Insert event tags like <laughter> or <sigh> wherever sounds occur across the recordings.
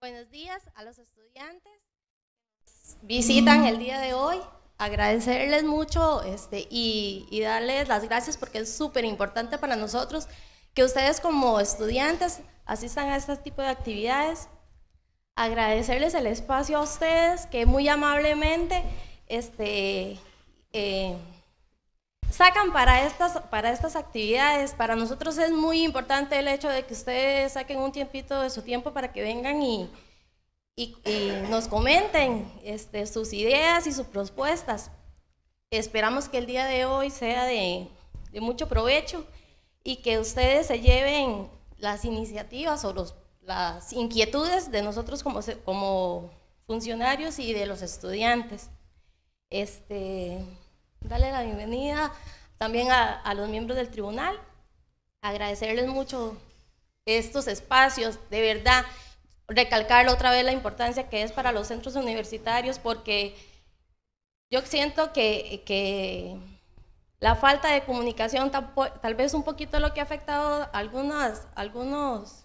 Buenos días a los estudiantes visitan el día de hoy. Agradecerles mucho este, y, y darles las gracias porque es súper importante para nosotros que ustedes como estudiantes asistan a este tipo de actividades. Agradecerles el espacio a ustedes que muy amablemente este, eh, sacan para estas, para estas actividades. Para nosotros es muy importante el hecho de que ustedes saquen un tiempito de su tiempo para que vengan y, y, nos comenten este, sus ideas y sus propuestas. Esperamos que el día de hoy sea de, mucho provecho y que ustedes se lleven las iniciativas o las inquietudes de nosotros como, como funcionarios y de los estudiantes. Este, Dale la bienvenida también a, los miembros del tribunal, agradecerles mucho estos espacios, de verdad, recalcar otra vez la importancia que es para los centros universitarios, porque yo siento que, la falta de comunicación tal vez un poquito lo que ha afectado algunas, algunos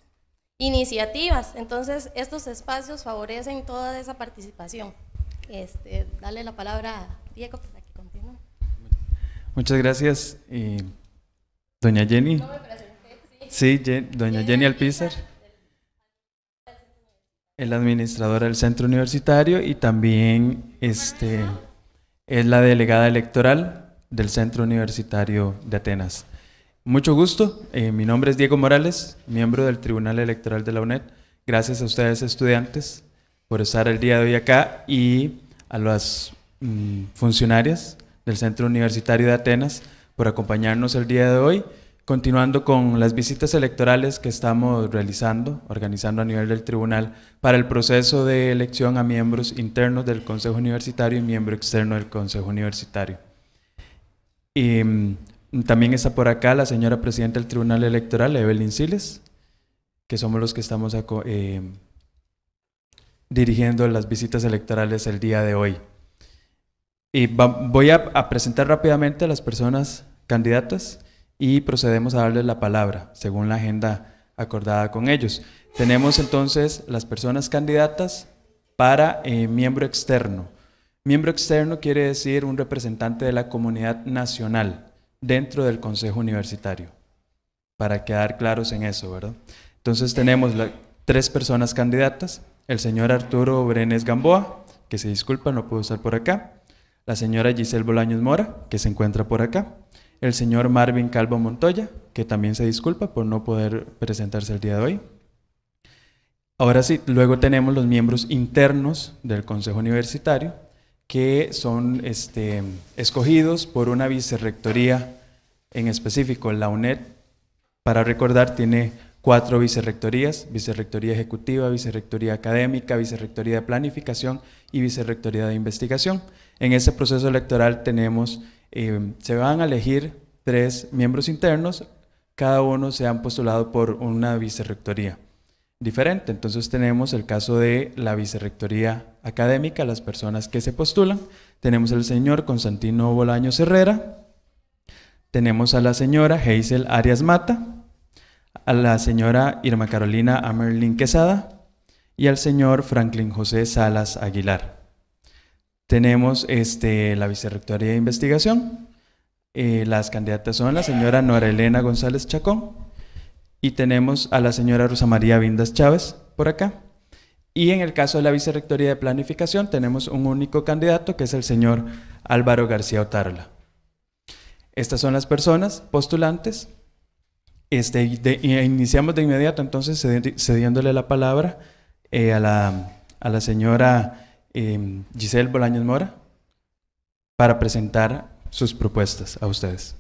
iniciativas. Entonces, estos espacios favorecen toda esa participación. Este, dale la palabra a Diego. Muchas gracias, doña Jenny. sí, doña Jenny Alpizar, es la administradora del centro universitario y también este, es la delegada electoral del centro universitario de Atenas. Mucho gusto, eh, mi nombre es Diego Morales, miembro del Tribunal Electoral de la UNED. Gracias a ustedes estudiantes por estar el día de hoy acá y a las mm, funcionarias del Centro Universitario de Atenas por acompañarnos el día de hoy, continuando con las visitas electorales que estamos realizando, organizando a nivel del tribunal para el proceso de elección a miembros internos del Consejo Universitario y miembro externo del Consejo Universitario. Y mm, también está por acá la señora presidenta del Tribunal Electoral, Evelyn Siles, que somos los que estamos eh, dirigiendo las visitas electorales el día de hoy. Y voy a, presentar rápidamente a las personas candidatas y procedemos a darles la palabra según la agenda acordada con ellos. Tenemos entonces las personas candidatas para eh, miembro externo. Miembro externo quiere decir un representante de la comunidad nacional dentro del Consejo Universitario, para quedar claros en eso, ¿verdad? Entonces tenemos tres personas candidatas, el señor Arturo Brenes Gamboa, que se disculpa, no puedo estar por acá, la señora Giselle Bolaños Mora, que se encuentra por acá, el señor Marvin Calvo Montoya, que también se disculpa por no poder presentarse el día de hoy. Ahora sí, luego tenemos los miembros internos del Consejo Universitario, que son este, escogidos por una vicerrectoría en específico, la UNED. Para recordar, tiene cuatro vicerrectorías, vicerrectoría ejecutiva, vicerrectoría académica, vicerrectoría de planificación y vicerrectoría de investigación. En ese proceso electoral tenemos, eh, se van a elegir tres miembros internos, cada uno se han postulado por una vicerrectoría diferente. Entonces tenemos el caso de la vicerrectoría académica, las personas que se postulan. Tenemos el señor Constantino Bolaño Herrera. Tenemos a la señora Hazel Arias Mata a la señora Irma Carolina Amerlin Quesada y al señor Franklin José Salas Aguilar. Tenemos este, la Vicerrectoría de Investigación. Eh, las candidatas son la señora Nora Elena González Chacón y tenemos a la señora Rosa María Vindas Chávez por acá. Y en el caso de la Vicerrectoría de Planificación tenemos un único candidato que es el señor Álvaro García Otarla. Estas son las personas postulantes este, iniciamos de inmediato entonces cediéndole la palabra eh, a, la, señora em, Giselle Bolaños Mora para presentar sus propuestas a ustedes.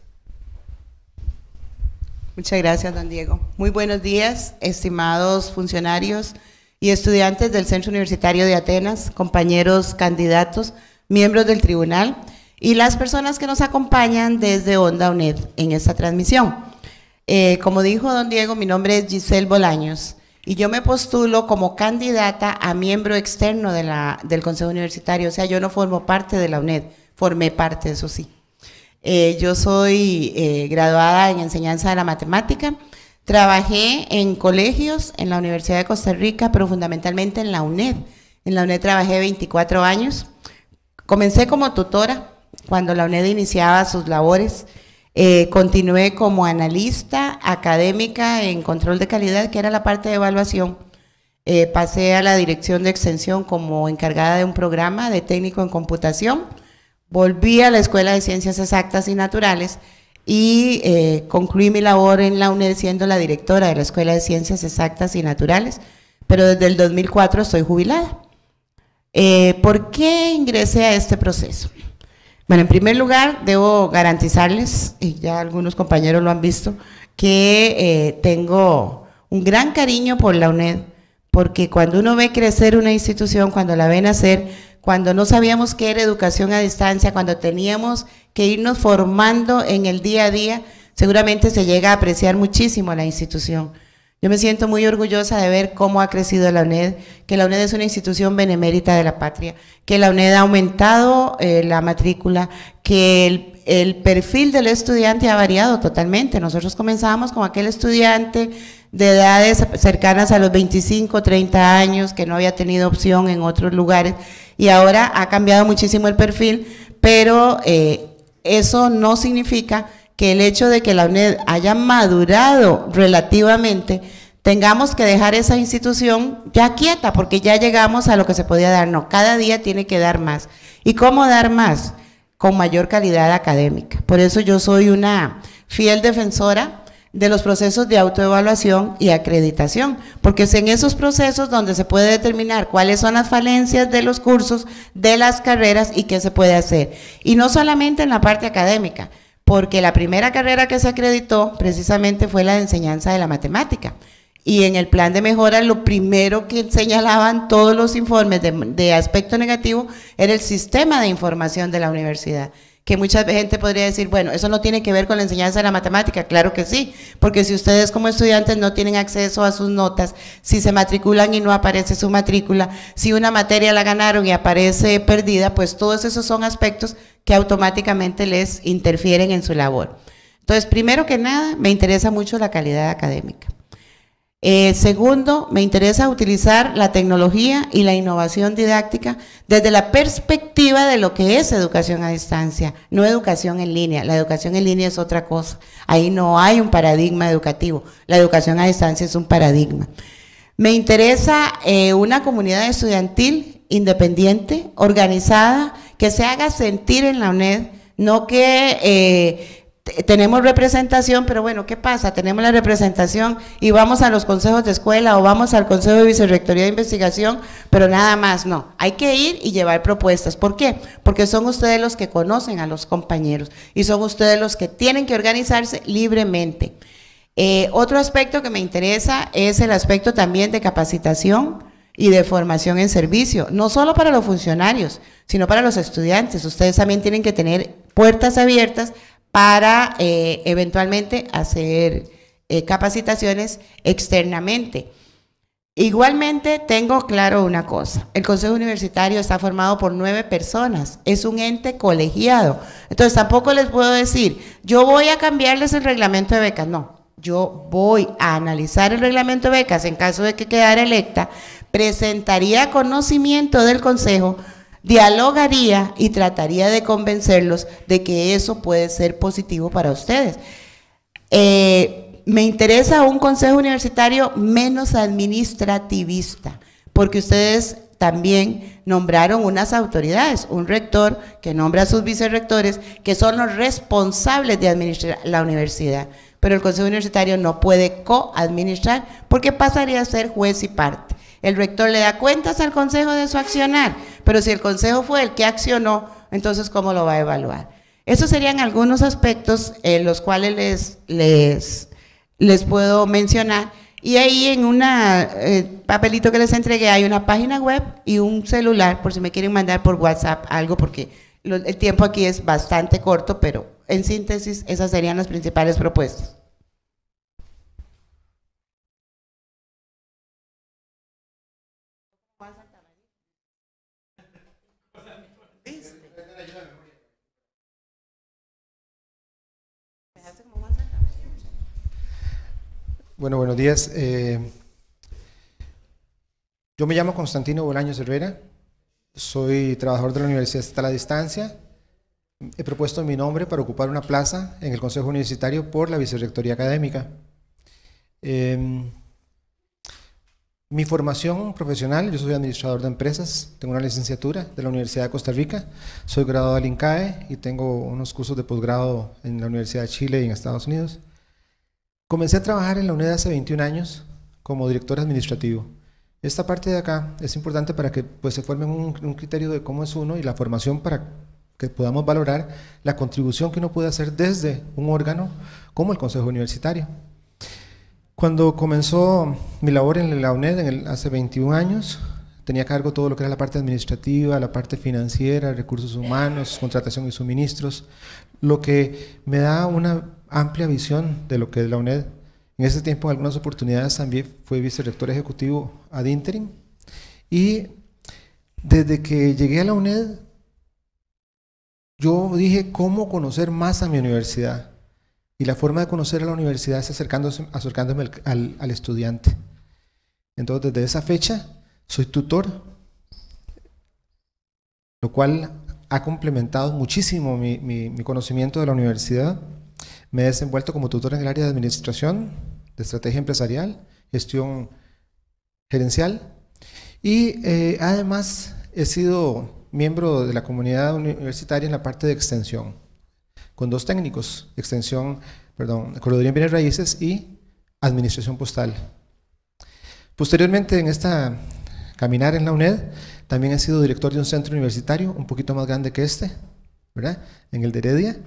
Muchas gracias, don Diego. Muy buenos días, estimados funcionarios y estudiantes del Centro Universitario de Atenas, compañeros candidatos, miembros del tribunal y las personas que nos acompañan desde Onda UNED en esta transmisión. Eh, como dijo don Diego, mi nombre es Giselle Bolaños y yo me postulo como candidata a miembro externo del Consejo Universitario, o sea, yo no formo parte de la UNED, formé parte, eso sí. Eh, yo soy eh, graduada en enseñanza de la matemática, trabajé en colegios en la Universidad de Costa Rica, pero fundamentalmente en la UNED. En la UNED trabajé 24 años. Comencé como tutora cuando la UNED iniciaba sus labores eh, continué como analista académica en control de calidad, que era la parte de evaluación. Eh, pasé a la dirección de extensión como encargada de un programa de técnico en computación. Volví a la Escuela de Ciencias Exactas y Naturales y eh, concluí mi labor en la UNED siendo la directora de la Escuela de Ciencias Exactas y Naturales, pero desde el 2004 estoy jubilada. ¿Por qué ingresé a este proceso? Bueno, en primer lugar, debo garantizarles, y ya algunos compañeros lo han visto, que eh, tengo un gran cariño por la UNED, porque cuando uno ve crecer una institución, cuando la ve nacer, cuando no sabíamos qué era educación a distancia, cuando teníamos que irnos formando en el día a día, seguramente se llega a apreciar muchísimo la institución. Yo me siento muy orgullosa de ver cómo ha crecido la UNED, que la UNED es una institución benemérita de la patria, que la UNED ha aumentado eh, la matrícula, que el, perfil del estudiante ha variado totalmente. Nosotros comenzábamos con aquel estudiante de edades cercanas a los 25, 30 años, que no había tenido opción en otros lugares, y ahora ha cambiado muchísimo el perfil, pero eh, eso no significa que el hecho de que la UNED haya madurado relativamente, tengamos que dejar esa institución ya quieta, porque ya llegamos a lo que se podía dar. No, cada día tiene que dar más. ¿Y cómo dar más? Con mayor calidad académica. Por eso yo soy una fiel defensora de los procesos de autoevaluación y acreditación, porque es en esos procesos donde se puede determinar cuáles son las falencias de los cursos, de las carreras y qué se puede hacer. Y no solamente en la parte académica, porque la primera carrera que se acreditó precisamente fue la de enseñanza de la matemática. Y en el plan de mejora lo primero que señalaban todos los informes de, de aspecto negativo era el sistema de información de la universidad que mucha gente podría decir, bueno, eso no tiene que ver con la enseñanza de la matemática, claro que sí, porque si ustedes como estudiantes no tienen acceso a sus notas, si se matriculan y no aparece su matrícula, si una materia la ganaron y aparece perdida, pues todos esos son aspectos que automáticamente les interfieren en su labor. Entonces, primero que nada, me interesa mucho la calidad académica. Eh, segundo, me interesa utilizar la tecnología y la innovación didáctica desde la perspectiva de lo que es educación a distancia, no educación en línea. La educación en línea es otra cosa. Ahí no hay un paradigma educativo. La educación a distancia es un paradigma. Me interesa eh, una comunidad estudiantil independiente, organizada, que se haga sentir en la UNED, no que... Eh, tenemos representación, pero bueno, ¿qué pasa? Tenemos la representación y vamos a los consejos de escuela o vamos al Consejo de Vicerrectoría de Investigación, pero nada más, no. Hay que ir y llevar propuestas. ¿Por qué? Porque son ustedes los que conocen a los compañeros y son ustedes los que tienen que organizarse libremente. Eh, otro aspecto que me interesa es el aspecto también de capacitación y de formación en servicio, no solo para los funcionarios, sino para los estudiantes. Ustedes también tienen que tener puertas abiertas para eh, eventualmente hacer eh, capacitaciones externamente. Igualmente, tengo claro una cosa, el Consejo Universitario está formado por nueve personas, es un ente colegiado, entonces tampoco les puedo decir, yo voy a cambiarles el reglamento de becas, no, yo voy a analizar el reglamento de becas en caso de que quedara electa, presentaría conocimiento del Consejo dialogaría y trataría de convencerlos de que eso puede ser positivo para ustedes. Eh, me interesa un consejo universitario menos administrativista, porque ustedes también nombraron unas autoridades, un rector que nombra a sus vicerrectores, que son los responsables de administrar la universidad. Pero el Consejo Universitario no puede co-administrar, porque pasaría a ser juez y parte. El rector le da cuentas al consejo de su accionar, pero si el consejo fue el que accionó, entonces ¿cómo lo va a evaluar? Esos serían algunos aspectos en los cuales les, les, puedo mencionar. Y ahí en un eh, papelito que les entregué hay una página web y un celular por si me quieren mandar por WhatsApp algo porque el tiempo aquí es bastante corto, pero en síntesis esas serían las principales propuestas. Bueno, buenos días. Eh, yo me llamo Constantino Bolaños Herrera, soy trabajador de la Universidad Estatal a Distancia. He propuesto mi nombre para ocupar una plaza en el Consejo Universitario por la Vicerrectoría Académica. Em, mi formación profesional, yo soy administrador de empresas, tengo una licenciatura de la Universidad de Costa Rica, soy graduado del INCAE y tengo unos cursos de posgrado en la Universidad de Chile y en Estados Unidos. Comencé a trabajar en la UNED hace 21 años como director administrativo. Esta parte de acá es importante para que pues, se forme un, criterio de cómo es uno y la formación para que podamos valorar la contribución que uno puede hacer desde un órgano como el Consejo Universitario. Cuando comenzó mi labor en la UNED hace 21 años, tenía a cargo todo lo que era la parte administrativa, la parte financiera, recursos humanos, contratación y suministros, lo que me da una amplia visión de lo que es la UNED. En ese tiempo, en algunas oportunidades, también fui vicerrector ejecutivo ad interim. Y desde que llegué a la UNED, yo dije cómo conocer más a mi universidad. Y la forma de conocer a la universidad es acercándose, acercándome al, estudiante. Entonces, desde esa fecha, soy tutor, lo cual ha complementado muchísimo mi, mi conocimiento de la universidad me he desenvuelto como tutor en el área de administración, de estrategia empresarial, gestión gerencial y eh, además he sido miembro de la comunidad universitaria en la parte de extensión, con dos técnicos, extensión, perdón, correduría de bienes raíces y administración postal. Posteriormente en esta caminar en la UNED, también he sido director de un centro universitario un poquito más grande que este, ¿verdad? En el de Heredia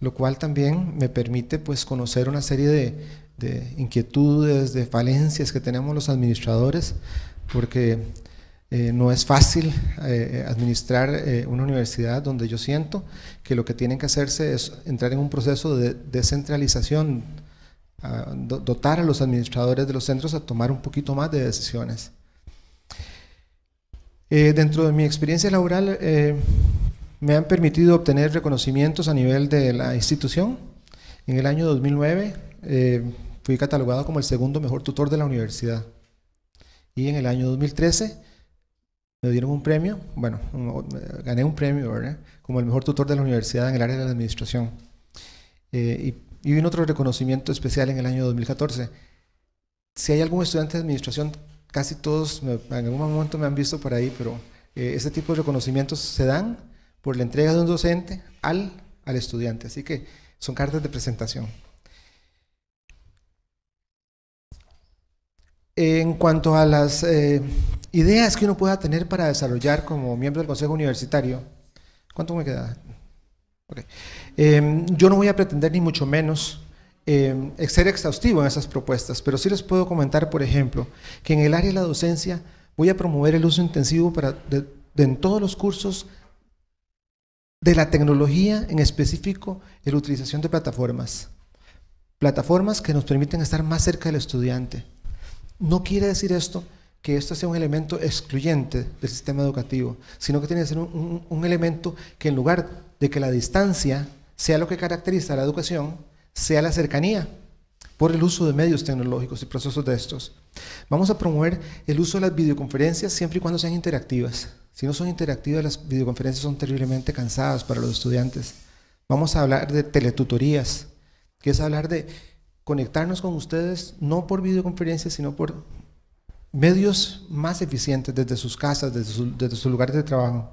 lo cual también me permite pues conocer una serie de, inquietudes, de falencias que tenemos los administradores, porque eh, no es fácil eh, administrar eh, una universidad donde yo siento que lo que tienen que hacerse es entrar en un proceso de descentralización, dotar a los administradores de los centros a tomar un poquito más de decisiones. dentro de mi experiencia laboral, me han permitido obtener reconocimientos a nivel de la institución. En el año 2009 eh, fui catalogado como el segundo mejor tutor de la universidad. Y en el año 2013 me dieron un premio, bueno, eh, gané un premio, ¿verdad? Como el mejor tutor de la universidad en el área de la administración. Eh, y, vi otro reconocimiento especial en el año 2014. Si hay algún estudiante de administración, casi todos en algún momento me han visto por ahí, pero ese tipo de reconocimientos se dan por la entrega de un docente al, al estudiante. Así que son cartas de presentación. En cuanto a las eh, ideas que uno pueda tener para desarrollar como miembro del Consejo Universitario, ¿cuánto me queda? Em, yo no voy a pretender ni mucho menos em, ser exhaustivo en esas propuestas, pero sí les puedo comentar, por ejemplo, que en el área de la docencia voy a promover el uso intensivo para en todos los cursos de la tecnología, en específico la utilización de plataformas. Plataformas que nos permiten estar más cerca del estudiante. No quiere decir esto que esto sea un elemento excluyente del sistema educativo, sino que tiene que ser un, elemento que en lugar de que la distancia sea lo que caracteriza la educación, sea la cercanía por el uso de medios tecnológicos y procesos de estos. Vamos a promover el uso de las videoconferencias siempre y cuando sean interactivas. Si no son interactivas, las videoconferencias son terriblemente cansadas para los estudiantes. Vamos a hablar de teletutorías, que es hablar de conectarnos con ustedes no por videoconferencias, sino por medios más eficientes desde sus casas, desde, sus lugares de trabajo.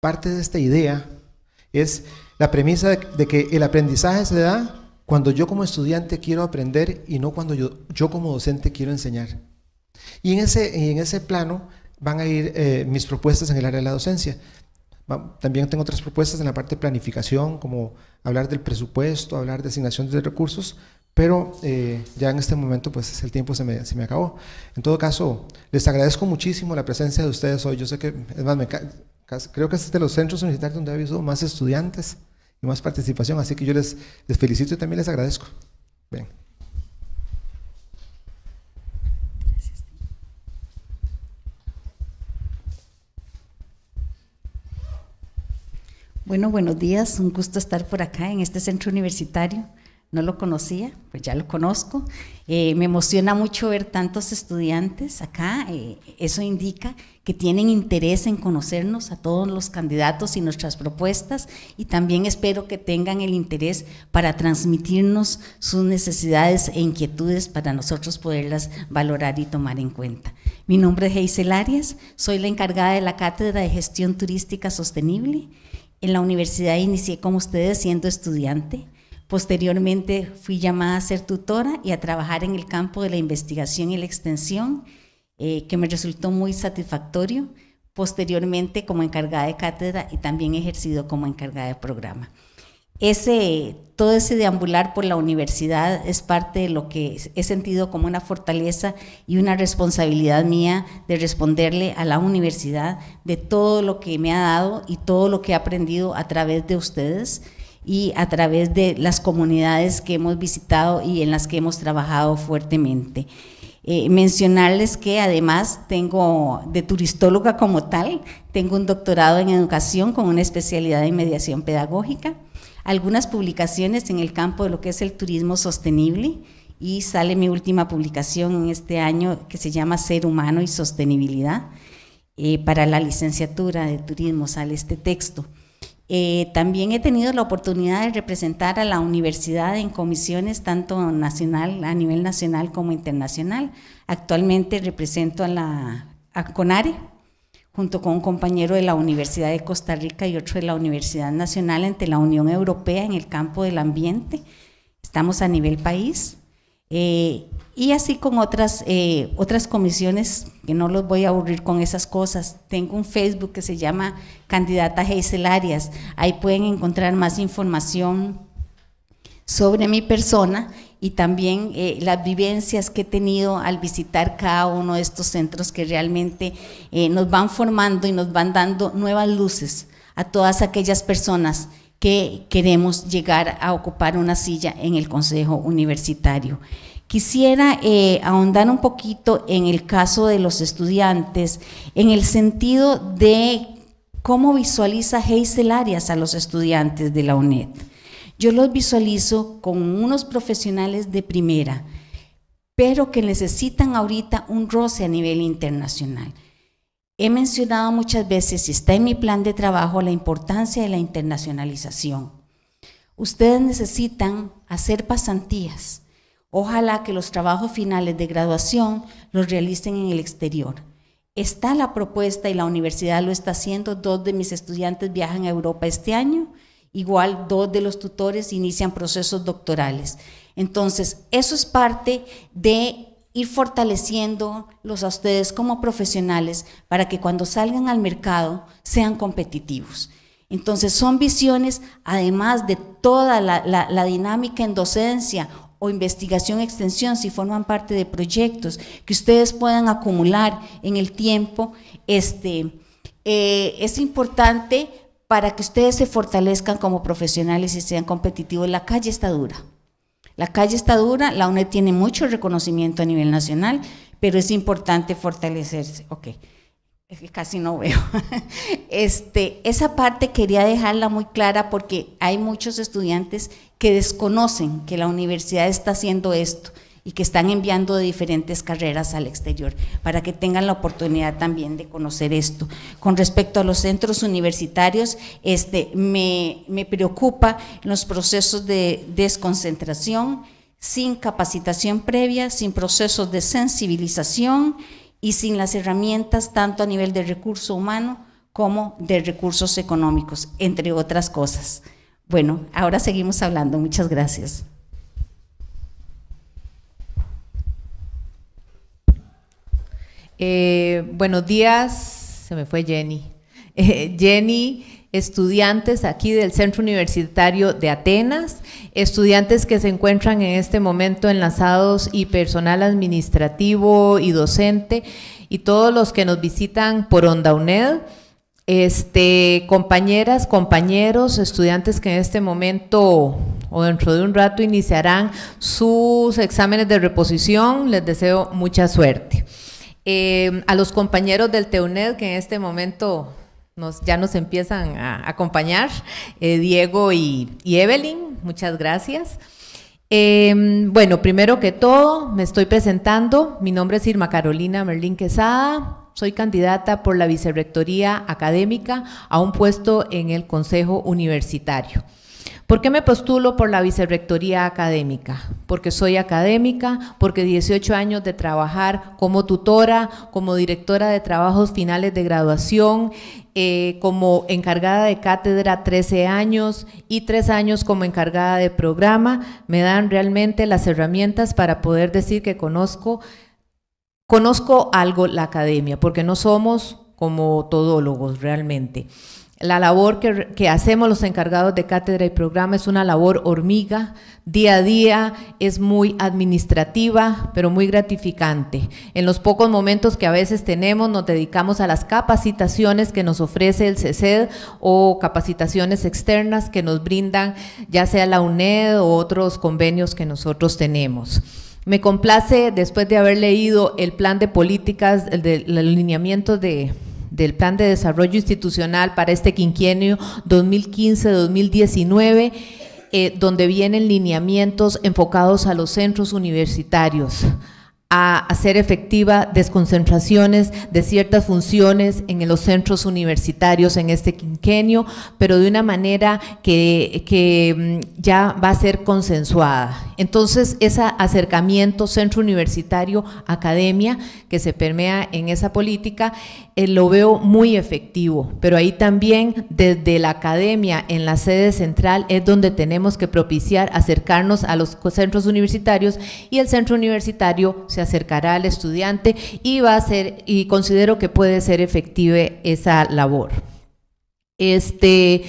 Parte de esta idea es la premisa de, que el aprendizaje se da cuando yo como estudiante quiero aprender y no cuando yo, yo como docente quiero enseñar. Y en en ese plano van a ir eh, mis propuestas en el área de la docencia. También tengo otras propuestas en la parte de planificación, como hablar del presupuesto, hablar de asignación de recursos, pero eh, ya en este momento pues el tiempo se me, se me, acabó. En todo caso, les agradezco muchísimo la presencia de ustedes hoy. Yo sé que, es más, creo que es de los centros universitarios donde ha habido más estudiantes y más participación, así que yo les, les felicito y también les agradezco. Bien. Bueno, buenos días, un gusto estar por acá en este centro universitario. No lo conocía, pues ya lo conozco. Eh, me emociona mucho ver tantos estudiantes acá. Eh, eso indica que tienen interés en conocernos a todos los candidatos y nuestras propuestas y también espero que tengan el interés para transmitirnos sus necesidades e inquietudes para nosotros poderlas valorar y tomar en cuenta. Mi nombre es Heisel Arias, soy la encargada de la Cátedra de Gestión Turística Sostenible en la universidad inicié como ustedes siendo estudiante. Posteriormente fui llamada a ser tutora y a trabajar en el campo de la investigación y la extensión, eh, que me resultó muy satisfactorio. Posteriormente como encargada de cátedra y también ejercido como encargada de programa ese, todo ese deambular por la universidad es parte de lo que he sentido como una fortaleza y una responsabilidad mía de responderle a la universidad de todo lo que me ha dado y todo lo que he aprendido a través de ustedes y a través de las comunidades que hemos visitado y en las que hemos trabajado fuertemente. Eh, mencionarles que además tengo de turistóloga como tal, tengo un doctorado en educación con una especialidad en mediación pedagógica algunas publicaciones en el campo de lo que es el turismo sostenible y sale mi última publicación en este año que se llama Ser Humano y Sostenibilidad. Eh, para la licenciatura de turismo sale este texto. Eh, también he tenido la oportunidad de representar a la universidad en comisiones tanto nacional, a nivel nacional como internacional. Actualmente represento a la a CONARE, junto con un compañero de la Universidad de Costa Rica y otro de la Universidad Nacional ante la Unión Europea en el campo del ambiente. Estamos a nivel país. Eh, y así con otras, eh, otras comisiones, que no los voy a aburrir con esas cosas. Tengo un Facebook que se llama Candidata Geisel Arias. Ahí pueden encontrar más información sobre mi persona y también eh, las vivencias que he tenido al visitar cada uno de estos centros que realmente eh, nos van formando y nos van dando nuevas luces a todas aquellas personas que queremos llegar a ocupar una silla en el Consejo Universitario. Quisiera eh, ahondar un poquito en el caso de los estudiantes, en el sentido de cómo visualiza Heysel Arias a los estudiantes de la UNED. Yo los visualizo con unos profesionales de primera, pero que necesitan ahorita un roce a nivel internacional. He mencionado muchas veces, y está en mi plan de trabajo, la importancia de la internacionalización. Ustedes necesitan hacer pasantías. Ojalá que los trabajos finales de graduación los realicen en el exterior. Está la propuesta y la universidad lo está haciendo. Dos de mis estudiantes viajan a Europa este año Igual, dos de los tutores inician procesos doctorales. Entonces, eso es parte de ir los a ustedes como profesionales para que cuando salgan al mercado sean competitivos. Entonces son visiones, además de toda la, dinámica en docencia o investigación extensión, si forman parte de proyectos que ustedes puedan acumular en el tiempo, este, eh, es importante para que ustedes se fortalezcan como profesionales y sean competitivos. La calle está dura. La calle está dura, la UNED tiene mucho reconocimiento a nivel nacional, pero es importante fortalecerse. Ok, casi no veo. <laughs> Este, esa parte quería dejarla muy clara porque hay muchos estudiantes que desconocen que la universidad está haciendo esto y que están enviando de diferentes carreras al exterior, para que tengan la oportunidad también de conocer esto. Con respecto a los centros universitarios, este, me, me preocupa los procesos de desconcentración, sin capacitación previa, sin procesos de sensibilización y sin las herramientas tanto a nivel de recurso humano como de recursos económicos, entre otras cosas. Bueno, ahora seguimos hablando. Muchas gracias. Eh, buenos días, se me fue Jenny. <laughs> Eh, Jenny, estudiantes aquí del Centro Universitario de Atenas, estudiantes que se encuentran en este momento enlazados y personal administrativo y docente y todos los que nos visitan por Onda UNED. Este, compañeras, compañeros, estudiantes que en este momento o dentro de un rato iniciarán sus exámenes de reposición, les deseo mucha suerte. Em, a los compañeros del TEUNED que en este momento ya nos empiezan a acompañar, eh, Diego y, Evelyn, muchas gracias. Em, bueno, primero que todo, me estoy presentando. Mi nombre es Irma Carolina Merlín Quesada. Soy candidata por la Vicerrectoría Académica a un puesto en el Consejo Universitario. ¿Por qué me postulo por la vicerrectoría académica? Porque soy académica, porque 18 años de trabajar como tutora, como directora de trabajos finales de graduación, eh, como encargada de cátedra 13 años y 3 años como encargada de programa, me dan realmente las herramientas para poder decir que conozco, conozco algo la academia, porque no somos como todólogos realmente. La labor que, hacemos los encargados de cátedra y programa es una labor hormiga, día a día, es muy administrativa, pero muy gratificante. En los pocos momentos que a veces tenemos nos dedicamos a las capacitaciones que nos ofrece el CCED o capacitaciones externas que nos brindan ya sea la UNED o otros convenios que nosotros tenemos. Me complace, después de haber leído el plan de políticas, el alineamiento de del Plan de Desarrollo Institucional para este quinquenio 2015-2019, eh, donde vienen lineamientos enfocados a los centros universitarios a hacer efectiva desconcentraciones de ciertas funciones en los centros universitarios en este quinquenio, pero de una manera que, mm, ya va a ser consensuada. Entonces, ese acercamiento centro universitario-academia que se permea en esa política, eh, lo veo muy efectivo, pero ahí también desde la academia en la sede central es donde tenemos que propiciar acercarnos a los centros universitarios y el centro universitario se acercará al estudiante y va a ser, y considero que puede ser efectiva esa labor. Este,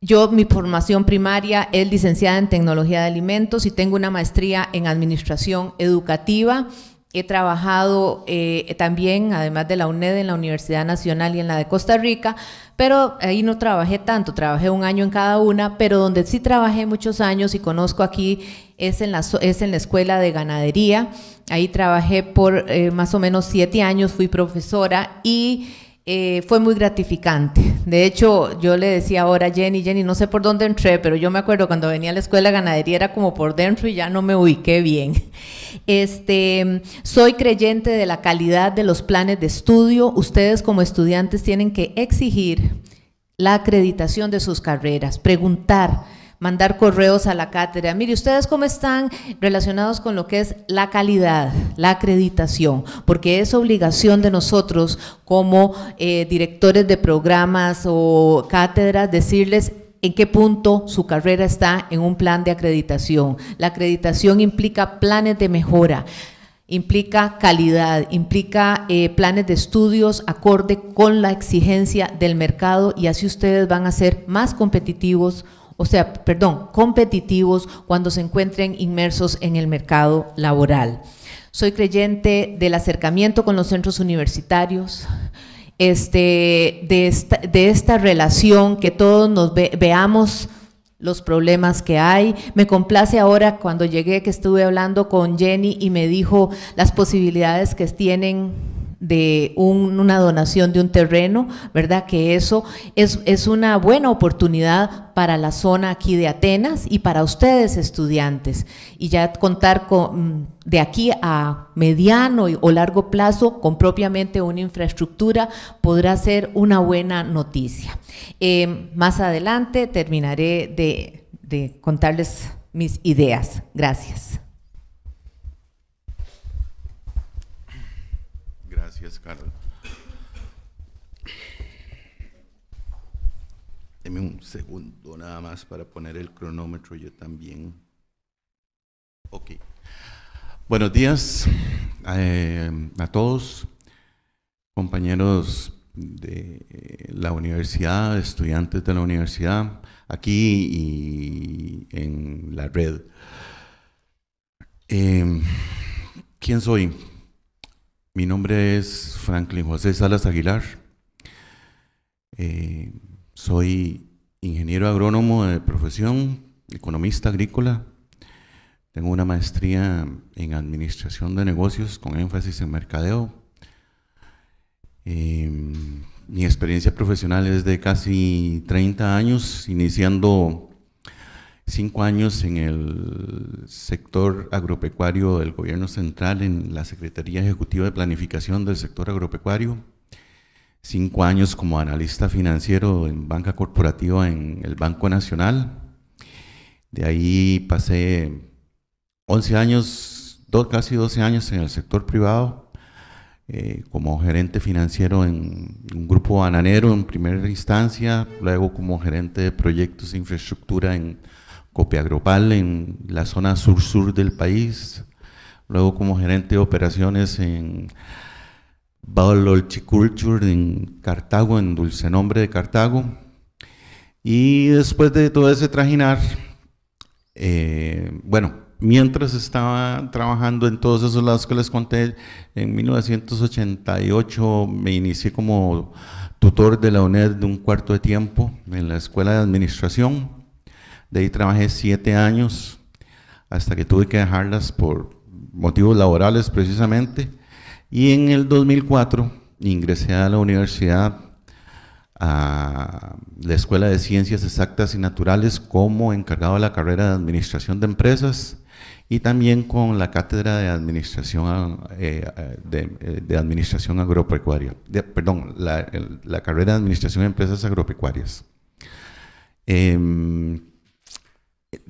yo, mi formación primaria es licenciada en tecnología de alimentos y tengo una maestría en administración educativa. He trabajado eh, también, además de la UNED, en la Universidad Nacional y en la de Costa Rica, pero ahí no trabajé tanto, trabajé un año en cada una, pero donde sí trabajé muchos años y conozco aquí es en la, es en la escuela de ganadería. Ahí trabajé por eh, más o menos siete años, fui profesora y eh, fue muy gratificante. De hecho, yo le decía ahora a Jenny, Jenny, no sé por dónde entré, pero yo me acuerdo cuando venía a la escuela de ganadería era como por dentro y ya no me ubiqué bien. Este, soy creyente de la calidad de los planes de estudio. Ustedes como estudiantes tienen que exigir la acreditación de sus carreras, preguntar mandar correos a la cátedra. Mire, ¿ustedes cómo están relacionados con lo que es la calidad, la acreditación? Porque es obligación de nosotros como eh, directores de programas o cátedras decirles en qué punto su carrera está en un plan de acreditación. La acreditación implica planes de mejora implica calidad, implica eh, planes de estudios acorde con la exigencia del mercado y así ustedes van a ser más competitivos o sea, perdón, competitivos cuando se encuentren inmersos en el mercado laboral. Soy creyente del acercamiento con los centros universitarios, este, de, esta, relación, que todos nos veamos los problemas que hay. Me complace ahora cuando llegué que estuve hablando con Jenny y me dijo las posibilidades que tienen de una donación de un terreno, ¿verdad? Que eso es, una buena oportunidad para la zona aquí de Atenas y para ustedes estudiantes. Y ya contar con, de aquí a mediano o largo plazo con propiamente una infraestructura podrá ser una buena noticia. Eh, más adelante terminaré de, de contarles mis ideas. Gracias. Carlos. Deme un segundo nada más para poner el cronómetro yo también. Ok. Buenos días eh, a todos, compañeros de eh, la universidad, estudiantes de la universidad, aquí y en la red. Eh, ¿Quién soy? Mi nombre es Franklin José Salas Aguilar. Eh, soy ingeniero agrónomo de profesión, economista agrícola. Tengo una maestría en administración de negocios con énfasis en mercadeo. Em, mi experiencia profesional es de casi 30 años, iniciando cinco años en el sector agropecuario del gobierno central, en la Secretaría Ejecutiva de Planificación del Sector Agropecuario, cinco años como analista financiero en banca corporativa en el Banco Nacional. De ahí pasé 11 años, casi 12 años en el sector privado, eh, como gerente financiero en un grupo bananero en primera instancia, luego como gerente de proyectos de infraestructura en copia grupal en la zona sur-sur del país, luego como gerente de operaciones en Culture en Cartago, en Dulce Nombre de Cartago. Y después de todo ese trajinar, eh, bueno, mientras estaba trabajando en todos esos lados que les conté, en 1988 me inicié como tutor de la UNED de un cuarto de tiempo en la Escuela de Administración. De ahí trabajé siete años hasta que tuve que dejarlas por motivos laborales precisamente. Y en el 2004 ingresé a la universidad, a la Escuela de Ciencias Exactas y Naturales como encargado de la carrera de Administración de Empresas y también con la cátedra de Administración, eh, eh, eh, de, administración Agropecuaria, perdón, la, carrera de Administración de Empresas Agropecuarias. Em,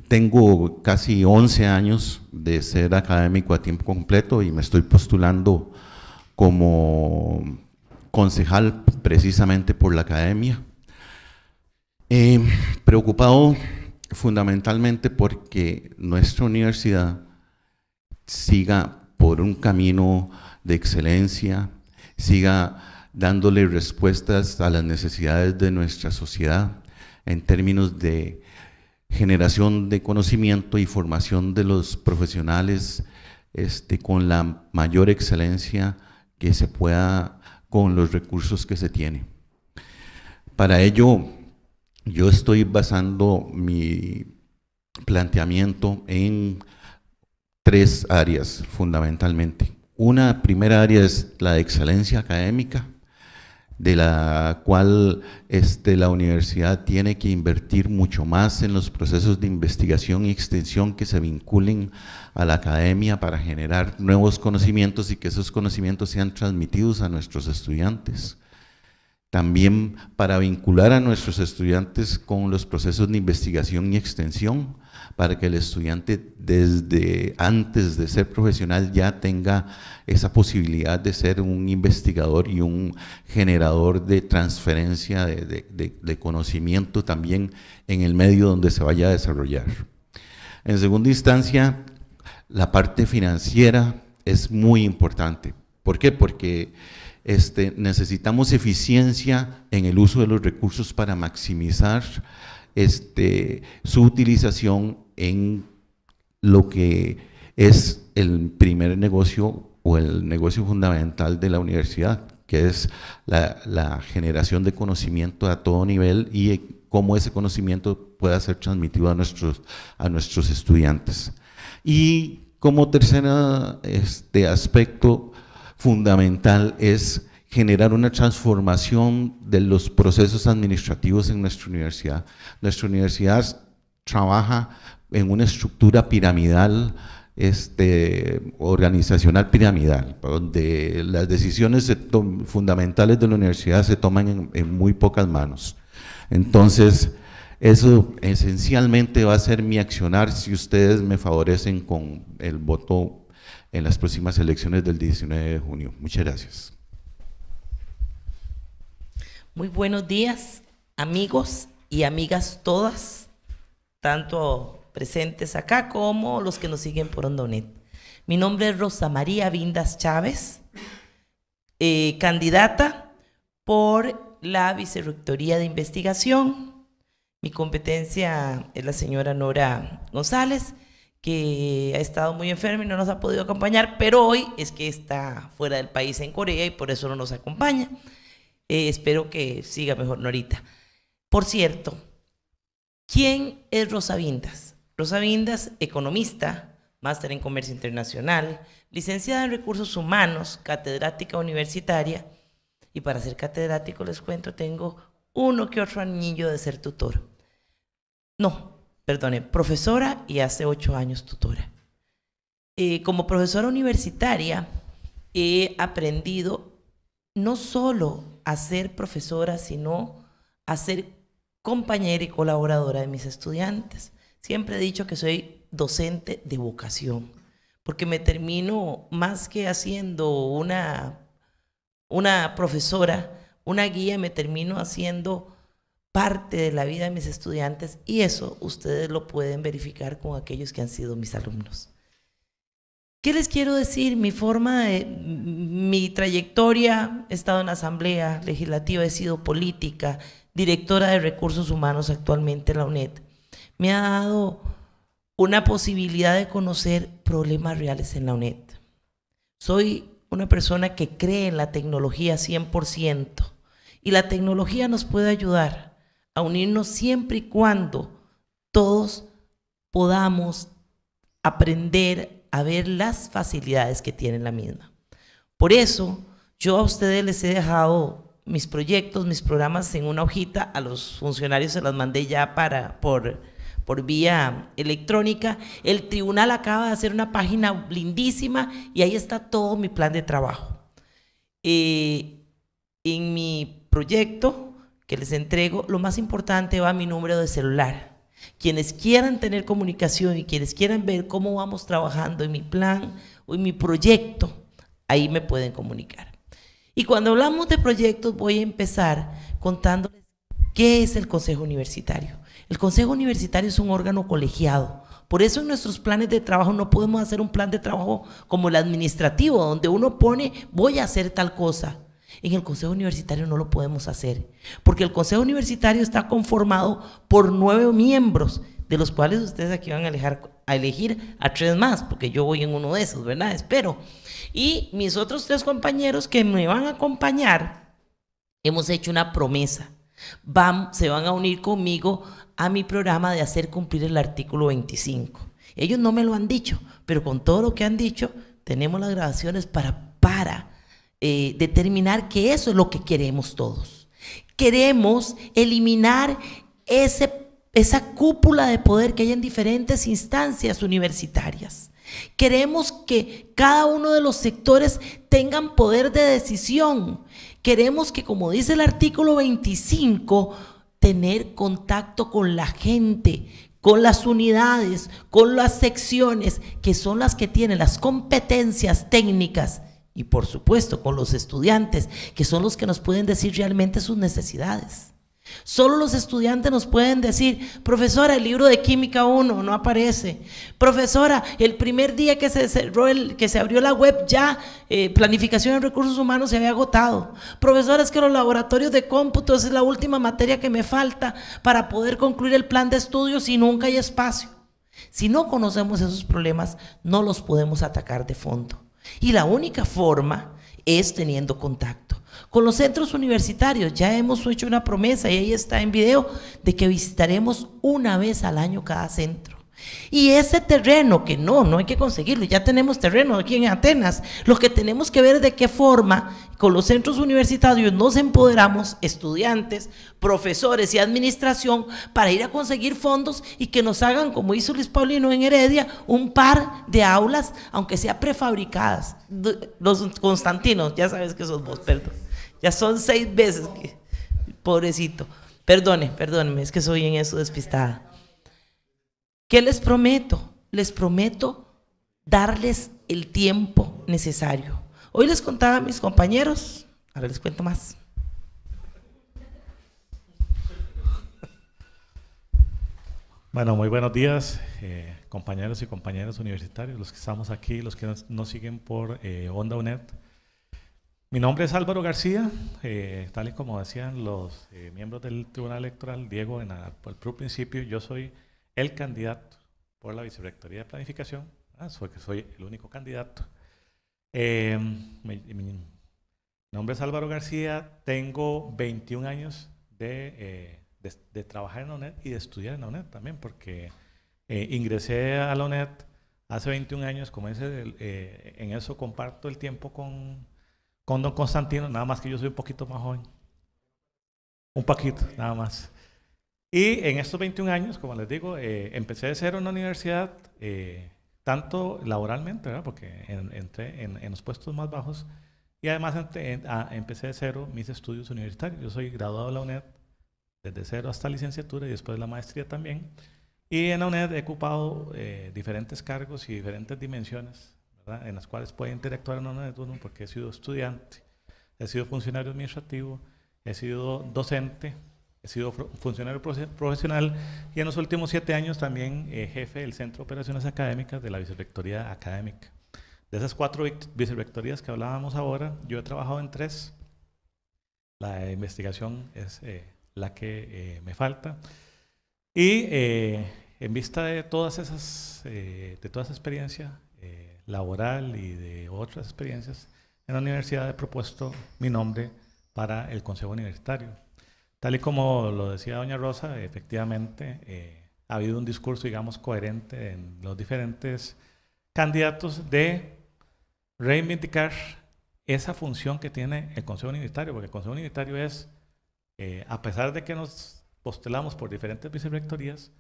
tengo casi 11 años de ser académico a tiempo completo y me estoy postulando como concejal precisamente por la academia. Eh, preocupado fundamentalmente porque nuestra universidad siga por un camino de excelencia, siga dándole respuestas a las necesidades de nuestra sociedad en términos de generación de conocimiento y formación de los profesionales este, con la mayor excelencia que se pueda con los recursos que se tiene. Para ello, yo estoy basando mi planteamiento en tres áreas fundamentalmente. Una primera área es la excelencia académica, de la cual este, la universidad tiene que invertir mucho más en los procesos de investigación y extensión que se vinculen a la academia para generar nuevos conocimientos y que esos conocimientos sean transmitidos a nuestros estudiantes. También para vincular a nuestros estudiantes con los procesos de investigación y extensión para que el estudiante desde antes de ser profesional ya tenga esa posibilidad de ser un investigador y un generador de transferencia de, conocimiento también en el medio donde se vaya a desarrollar. En segunda instancia, la parte financiera es muy importante. ¿Por qué? Porque este, necesitamos eficiencia en el uso de los recursos para maximizar este, su utilización en lo que es el primer negocio o el negocio fundamental de la universidad, que es la, generación de conocimiento a todo nivel y cómo ese conocimiento pueda ser transmitido a nuestros, a nuestros estudiantes. Y como tercer este, aspecto fundamental es generar una transformación de los procesos administrativos en nuestra universidad. Nuestra universidad trabaja en una estructura piramidal, este, organizacional piramidal, donde las decisiones fundamentales de la universidad se toman en, en muy pocas manos. Entonces, eso esencialmente va a ser mi accionar si ustedes me favorecen con el voto en las próximas elecciones del 19 de junio. Muchas gracias. Muy buenos días, amigos y amigas todas, tanto presentes acá como los que nos siguen por Ondonet. Mi nombre es Rosa María Vindas Chávez, eh, candidata por la Vicerrectoría de Investigación. Mi competencia es la señora Nora González, que ha estado muy enferma y no nos ha podido acompañar, pero hoy es que está fuera del país en Corea y por eso no nos acompaña. Eh, espero que siga mejor Norita. Por cierto, ¿quién es Rosa Vindas? Rosa economista, máster en comercio internacional, licenciada en recursos humanos, catedrática universitaria. Y para ser catedrático, les cuento, tengo uno que otro anillo de ser tutor. No, perdone, profesora y hace ocho años tutora. Eh, como profesora universitaria, he aprendido no solo a ser profesora, sino a ser compañera y colaboradora de mis estudiantes. Siempre he dicho que soy docente de vocación, porque me termino más que haciendo una, profesora, una guía, me termino haciendo parte de la vida de mis estudiantes y eso ustedes lo pueden verificar con aquellos que han sido mis alumnos. ¿Qué les quiero decir? Mi forma, mi trayectoria, he estado en asamblea legislativa, he sido política, directora de recursos humanos actualmente en la UNED. Me ha dado una posibilidad de conocer problemas reales en la UNED. Soy una persona que cree en la tecnología 100% y la tecnología nos puede ayudar a unirnos siempre y cuando todos podamos aprender a ver las facilidades que tiene la misma. Por eso, yo a ustedes les he dejado mis proyectos, mis programas en una hojita, a los funcionarios se las mandé ya para, por, por vía electrónica. El tribunal acaba de hacer una página lindísima y ahí está todo mi plan de trabajo. Eh, en mi proyecto que les entrego, lo más importante va mi número de celular quienes quieran tener comunicación y quienes quieran ver cómo vamos trabajando en mi plan o en mi proyecto, ahí me pueden comunicar. Y cuando hablamos de proyectos, voy a empezar contándoles qué es el Consejo Universitario. El Consejo Universitario es un órgano colegiado. Por eso en nuestros planes de trabajo no podemos hacer un plan de trabajo como el administrativo, donde uno pone voy a hacer tal cosa. En el Consejo Universitario no lo podemos hacer, porque el Consejo Universitario está conformado por nueve miembros, de los cuales ustedes aquí van a, a elegir a tres más, porque yo voy en uno de esos, ¿verdad? Espero. Y mis otros tres compañeros que me van a acompañar, hemos hecho una promesa. se van a unir conmigo a mi programa de hacer cumplir el artículo 25. Ellos no me lo han dicho, pero con todo lo que han dicho, tenemos las grabaciones para, para eh, determinar que eso es lo que queremos todos. Queremos eliminar ese, esa cúpula de poder que hay en diferentes instancias universitarias. Queremos que cada uno de los sectores tengan poder de decisión. Queremos que, como dice el artículo 25, tener contacto con la gente, con las unidades, con las secciones, que son las que tienen las competencias técnicas y por supuesto con los estudiantes, que son los que nos pueden decir realmente sus necesidades. Solo los estudiantes nos pueden decir, profesora, el libro de Química 1 no aparece. Profesora, el primer día que se, cerró el, que se abrió la web ya eh, planificación de recursos humanos se había agotado. Profesora, es que los laboratorios de cómputo es la última materia que me falta para poder concluir el plan de estudios y nunca hay espacio. Si no conocemos esos problemas, no los podemos atacar de fondo. Y la única forma es teniendo contacto. Con los centros universitarios ya hemos hecho una promesa y ahí está en video de que visitaremos una vez al año cada centro. Y ese terreno, que no, no hay que conseguirlo, ya tenemos terreno aquí en Atenas, lo que tenemos que ver de qué forma con los centros universitarios nos empoderamos, estudiantes, profesores y administración, para ir a conseguir fondos y que nos hagan, como hizo Luis Paulino en Heredia, un par de aulas, aunque sea prefabricadas. Los Constantinos, ya sabes que sos vos, perdón. Ya son seis veces, pobrecito. Perdone, perdóneme, es que soy en eso despistada. ¿Qué les prometo? Les prometo darles el tiempo necesario. Hoy les contaba a mis compañeros, ahora les cuento más. Bueno, muy buenos días, eh, compañeros y compañeras universitarios, los que estamos aquí, los que nos, siguen por eh, Onda UNED. Mi nombre es Álvaro García, eh, tal y como decían los miembros del Tribunal Electoral, Diego, en el, principio, yo soy el candidato por la vicerrectoría de planificación, ah, soy que soy el único candidato. Em, mi, nombre es Álvaro García, tengo 21 años eh, de, trabajar en la y de estudiar en la también, porque eh, ingresé a la UNED hace 21 años, como dice, eh, en eso comparto el tiempo con, con don Constantino, nada más que yo soy un poquito más joven. Un poquito, nada más. Y en estos 21 años, como les digo, eh, empecé de cero en la universidad, eh, tanto laboralmente, porque entré en, los puestos más bajos, y además empecé de cero mis estudios universitarios. Yo soy graduado de la UNED, desde cero hasta licenciatura y después la maestría también. Y en la UNED he ocupado eh, diferentes cargos y diferentes dimensiones, en las cuales puedo interactuar en la UNED porque he sido estudiante, he sido funcionario administrativo, he sido docente, He sido funcionario profesional y en los últimos siete años también eh, jefe del Centro de Operaciones Académicas de la Vicerrectoría Académica. De esas cuatro vicerrectorías que hablábamos ahora, yo he trabajado en tres. La investigación es eh, la que eh, me falta. Y en vista de todas esas, de toda esa experiencia laboral y de otras experiencias, en la universidad he propuesto mi nombre para el Consejo Universitario. Tal y como lo decía doña Rosa, efectivamente eh, ha habido un discurso, digamos, coherente en los diferentes candidatos de reivindicar esa función que tiene el Consejo Unitario, porque el Consejo Unitario es, eh, a pesar de que nos postulamos por diferentes vicerectorías,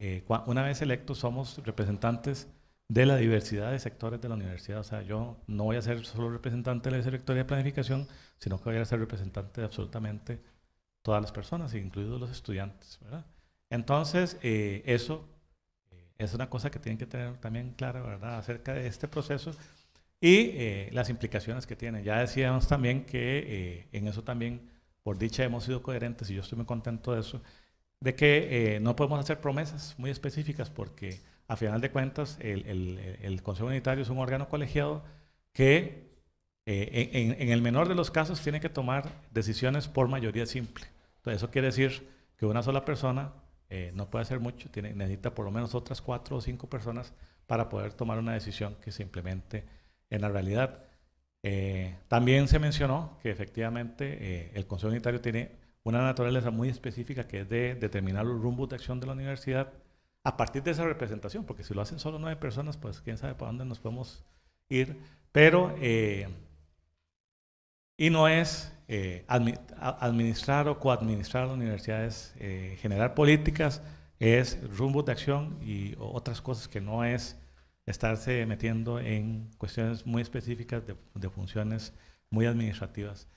eh, una vez electos somos representantes de la diversidad de sectores de la universidad. O sea, yo no voy a ser solo representante de la vicerectoría de planificación, sino que voy a ser representante de absolutamente todas las personas, incluidos los estudiantes. ¿verdad? Entonces, eh, eso eh, es una cosa que tienen que tener también clara ¿verdad? acerca de este proceso y eh, las implicaciones que tiene. Ya decíamos también que en eso también, por dicha, hemos sido coherentes y yo estoy muy contento de eso, de que no podemos hacer promesas muy específicas porque a final de cuentas el, el, Consejo Unitario es un órgano colegiado que en, en el menor de los casos tiene que tomar decisiones por mayoría simple. Entonces, eso quiere decir que una sola persona eh, no puede hacer mucho, necesita por lo menos otras cuatro o cinco personas para poder tomar una decisión que se en la realidad. Eh, también se mencionó que efectivamente eh, el Consejo Unitario tiene una naturaleza muy específica que es de determinar el rumbo de acción de la universidad a partir de esa representación, porque si lo hacen solo nueve personas, pues quién sabe para dónde nos podemos ir. Pero y no es eh, administrar o coadministrar universidades, eh, generar políticas, es rumbo de acción y otras cosas que no es estarse metiendo en cuestiones muy específicas de, funciones muy administrativas.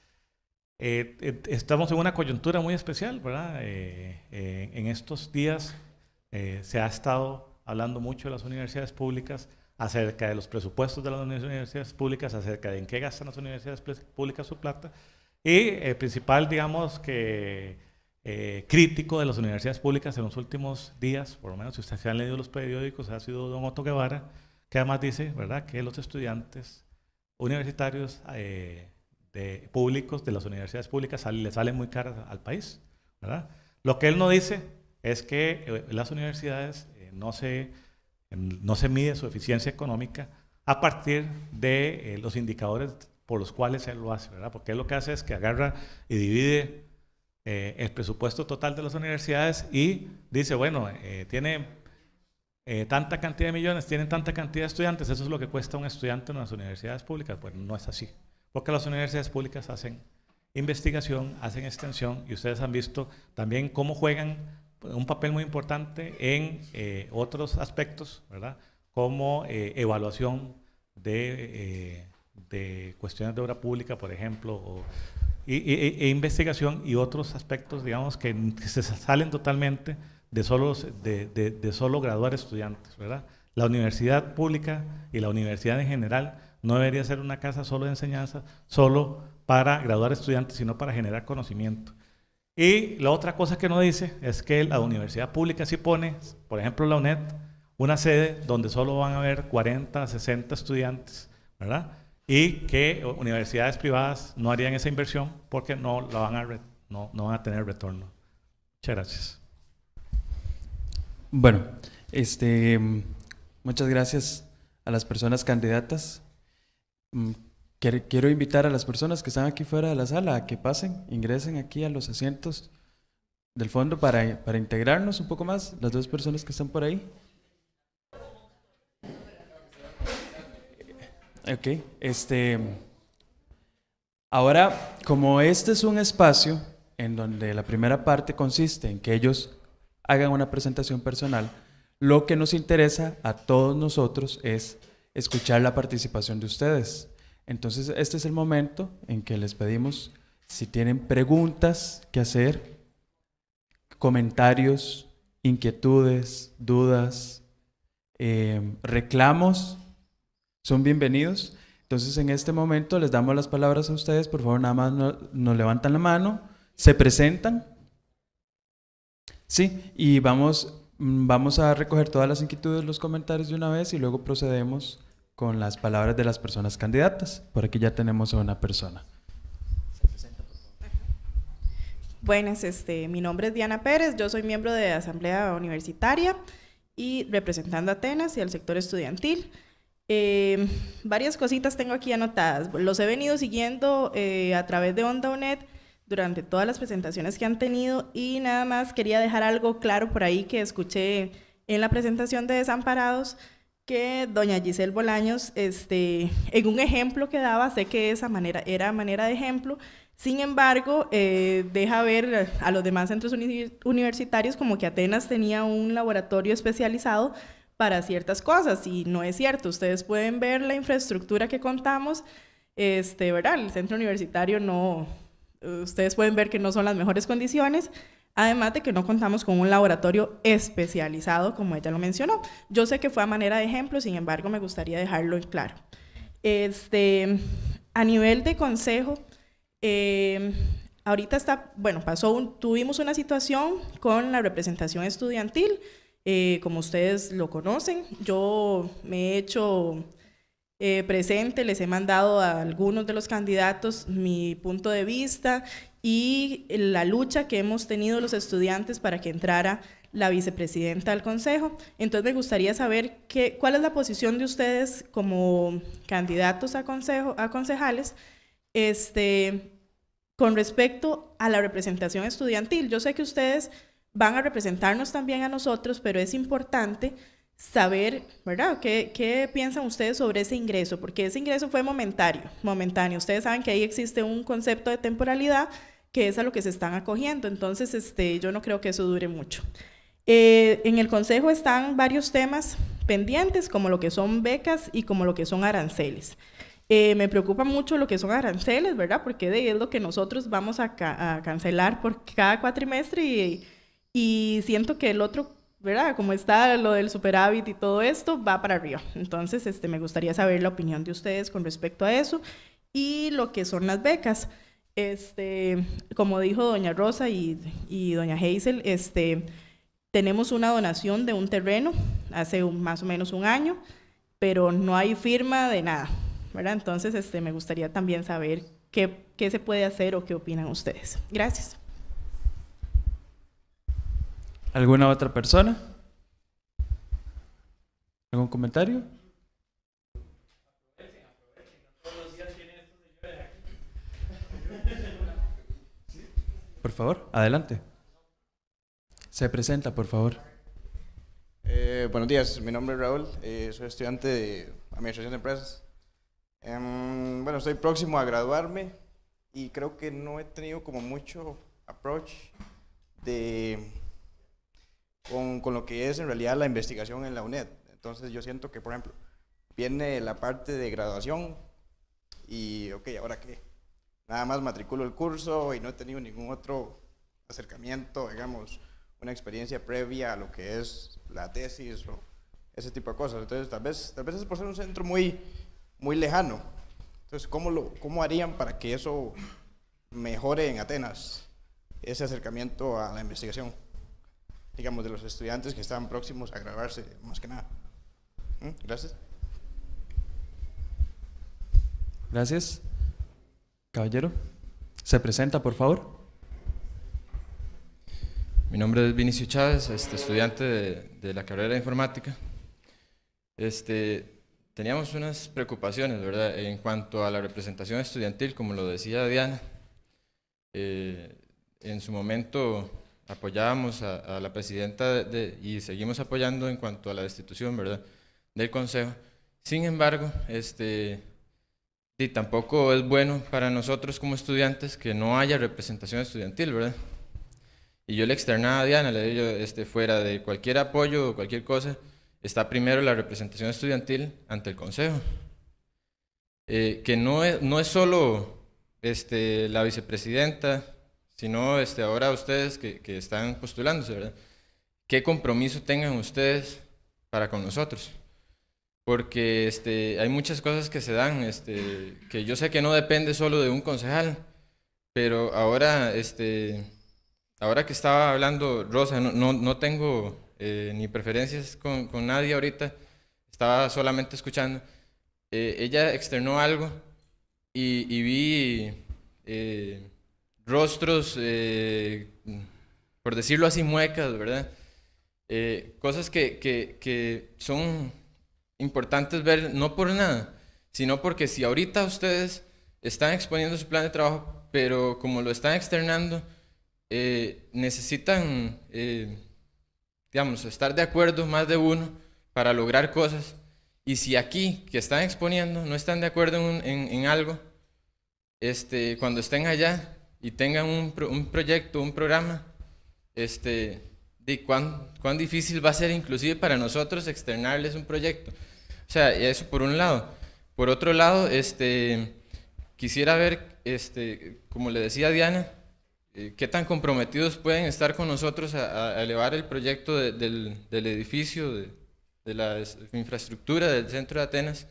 Eh, estamos en una coyuntura muy especial, ¿verdad? en estos días se ha estado hablando mucho de las universidades públicas, acerca de los presupuestos de las universidades públicas, acerca de en qué gastan las universidades públicas su plata. Y el eh, principal, digamos, que eh, crítico de las universidades públicas en los últimos días, por lo menos si ustedes han leído los periódicos, ha sido don Otto Guevara, que además dice, ¿verdad?, que los estudiantes universitarios eh, de, públicos de las universidades públicas le salen muy caras al país, ¿verdad? Lo que él no dice es que las universidades no se Em, no se mide su eficiencia económica a partir de eh, los indicadores por los cuales él lo hace, ¿verdad? Porque él lo que hace es que agarra y divide eh, el presupuesto total de las universidades y dice, bueno, eh, tiene tanta cantidad de millones, tiene tanta cantidad de estudiantes, eso es lo que cuesta un estudiante en las universidades públicas. Pues no es así, porque las universidades públicas hacen investigación, hacen extensión y ustedes han visto también cómo juegan un papel muy importante en eh, otros aspectos, ¿verdad? Como eh, evaluación eh, de, cuestiones de obra pública, por ejemplo, o, e, e, investigación y otros aspectos, digamos, que, se salen totalmente de solo, de, de solo graduar estudiantes, ¿verdad? La universidad pública y la universidad en general no debería ser una casa solo de enseñanza, solo para graduar estudiantes, sino para generar conocimiento. Y la otra cosa que no dice es que la universidad pública sí pone, por ejemplo, la UNED, una sede donde solo van a haber 40, 60 estudiantes, ¿verdad? Y que universidades privadas no harían esa inversión porque no, la van, a no, no van a tener retorno. Muchas gracias. Bueno, este, muchas gracias a las personas candidatas. Mm, Quiero invitar a las personas que están aquí fuera de la sala a que pasen, ingresen aquí a los asientos del fondo para, integrarnos un poco más, las dos personas que están por ahí. Ok, este. Ahora, como este es un espacio en donde la primera parte consiste en que ellos hagan una presentación personal, lo que nos interesa a todos nosotros es escuchar la participación de ustedes. Entonces, este es el momento en que les pedimos si tienen preguntas que hacer, comentarios, inquietudes, dudas, eh, reclamos, son bienvenidos. Entonces, en este momento les damos las palabras a ustedes. Por favor, nada más no, nos levantan la mano, se presentan. Sí, y vamos, mm, vamos a recoger todas las inquietudes, los comentarios de una vez y luego procedemos con las palabras de las personas candidatas. Por aquí ya tenemos a una persona. Buenas, este, mi nombre es Diana Pérez, yo soy miembro de Asamblea Universitaria y representando a Atenas y al sector estudiantil. Eh, varias cositas tengo aquí anotadas. Los he venido siguiendo eh, a través de Onda UNED durante todas las presentaciones que han tenido y nada más quería dejar algo claro por ahí que escuché en la presentación de Desamparados que doña Giselle Bolaños, este, en un ejemplo que daba, sé que esa manera era manera de ejemplo, sin embargo, eh, deja ver a los demás centros universitarios como que Atenas tenía un laboratorio especializado para ciertas cosas y no es cierto. Ustedes pueden ver la infraestructura que contamos, este, ¿verdad? El centro universitario no, ustedes pueden ver que no son las mejores condiciones, Además de que no contamos con un laboratorio especializado, como ella lo mencionó. Yo sé que fue a manera de ejemplo, sin embargo, me gustaría dejarlo claro. Este, a nivel de consejo, em, ahorita está, bueno, pasó, un, tuvimos una situación con la representación estudiantil, eh, como ustedes lo conocen. Yo me he hecho eh, presente, les he mandado a algunos de los candidatos mi punto de vista y la lucha que hemos tenido los estudiantes para que entrara la vicepresidenta al Consejo. Entonces me gustaría saber cuál es la posición de ustedes como candidatos a, consejo, a concejales este, con respecto a la representación estudiantil. Yo sé que ustedes van a representarnos también a nosotros, pero es importante saber, ¿verdad? ¿Qué, ¿Qué, piensan ustedes sobre ese ingreso? Porque ese ingreso fue momentario, momentáneo. Ustedes saben que ahí existe un concepto de temporalidad que es a lo que se están acogiendo. Entonces, este, yo no creo que eso dure mucho. Eh, en el Consejo están varios temas pendientes, como lo que son becas y como lo que son aranceles. Eh, me preocupa mucho lo que son aranceles, ¿verdad? Porque de, es lo que nosotros vamos a, cancelar por cada cuatrimestre y, y siento que el otro ¿verdad? Como está lo del superávit y todo esto, va para arriba. Entonces, este, me gustaría saber la opinión de ustedes con respecto a eso y lo que son las becas. Este, como dijo doña Rosa y, doña Hazel, este, tenemos una donación de un terreno hace más o menos un año, pero no hay firma de nada, ¿verdad? Entonces, este, me gustaría también saber qué, qué se puede hacer o qué opinan ustedes. Gracias. ¿Alguna otra persona? ¿Algún comentario? Por favor, adelante. Se presenta, por favor. Eh, buenos días, mi nombre es Raúl, eh, soy estudiante de Administración de Empresas. Em, bueno, estoy próximo a graduarme y creo que no he tenido como mucho approach de con, lo que es en realidad la investigación en la UNED. Entonces yo siento que, por ejemplo, viene la parte de graduación y, ok, ¿ahora qué? Nada más matriculo el curso y no he tenido ningún otro acercamiento, digamos, una experiencia previa a lo que es la tesis o ese tipo de cosas. Entonces, tal vez, tal vez es por ser un centro muy, muy lejano. Entonces, ¿cómo, lo, ¿cómo harían para que eso mejore en Atenas, ese acercamiento a la investigación? digamos, de los estudiantes que están próximos a grabarse, más que nada. ¿Mm? Gracias. Gracias. Caballero, ¿se presenta, por favor? Mi nombre es Vinicio Chávez, este, estudiante de, la carrera de informática. Este, teníamos unas preocupaciones, ¿verdad? En cuanto a la representación estudiantil, como lo decía Diana, eh, en su momento apoyábamos a, la presidenta y seguimos apoyando en cuanto a la destitución, ¿verdad? Del Consejo. Sin embargo, este, y tampoco es bueno para nosotros como estudiantes que no haya representación estudiantil, ¿verdad? Y yo le externaba a Diana, le digo, este, fuera de cualquier apoyo o cualquier cosa, está primero la representación estudiantil ante el Consejo. Eh, que no es, no es solo este, la vicepresidenta, sino este, ahora ustedes que, están postulándose, ¿verdad? ¿Qué compromiso tengan ustedes para con nosotros? Porque este, hay muchas cosas que se dan, este, que yo sé que no depende solo de un concejal, pero ahora, este, ahora que estaba hablando Rosa, no, tengo eh, ni preferencias con, nadie ahorita, estaba solamente escuchando. Eh, ella externó algo y, vi... Eh, rostros, eh, por decirlo así, muecas, ¿verdad? Eh, cosas que, que, que, son importantes ver, no por nada, sino porque si ahorita ustedes están exponiendo su plan de trabajo, pero como lo están externando, eh, necesitan, digamos, estar de acuerdo más de uno para lograr cosas. Y si aquí, que están exponiendo, no están de acuerdo en, en, en algo, este, cuando estén allá, y tengan un, un proyecto, un programa, este, de cuán, cuán difícil va a ser inclusive para nosotros externarles un proyecto. O sea, eso por un lado. Por otro lado, este, quisiera ver, este, como le decía Diana, eh, qué tan comprometidos pueden estar con nosotros a, elevar el proyecto del, del, edificio, de, de, la infraestructura del centro de Atenas.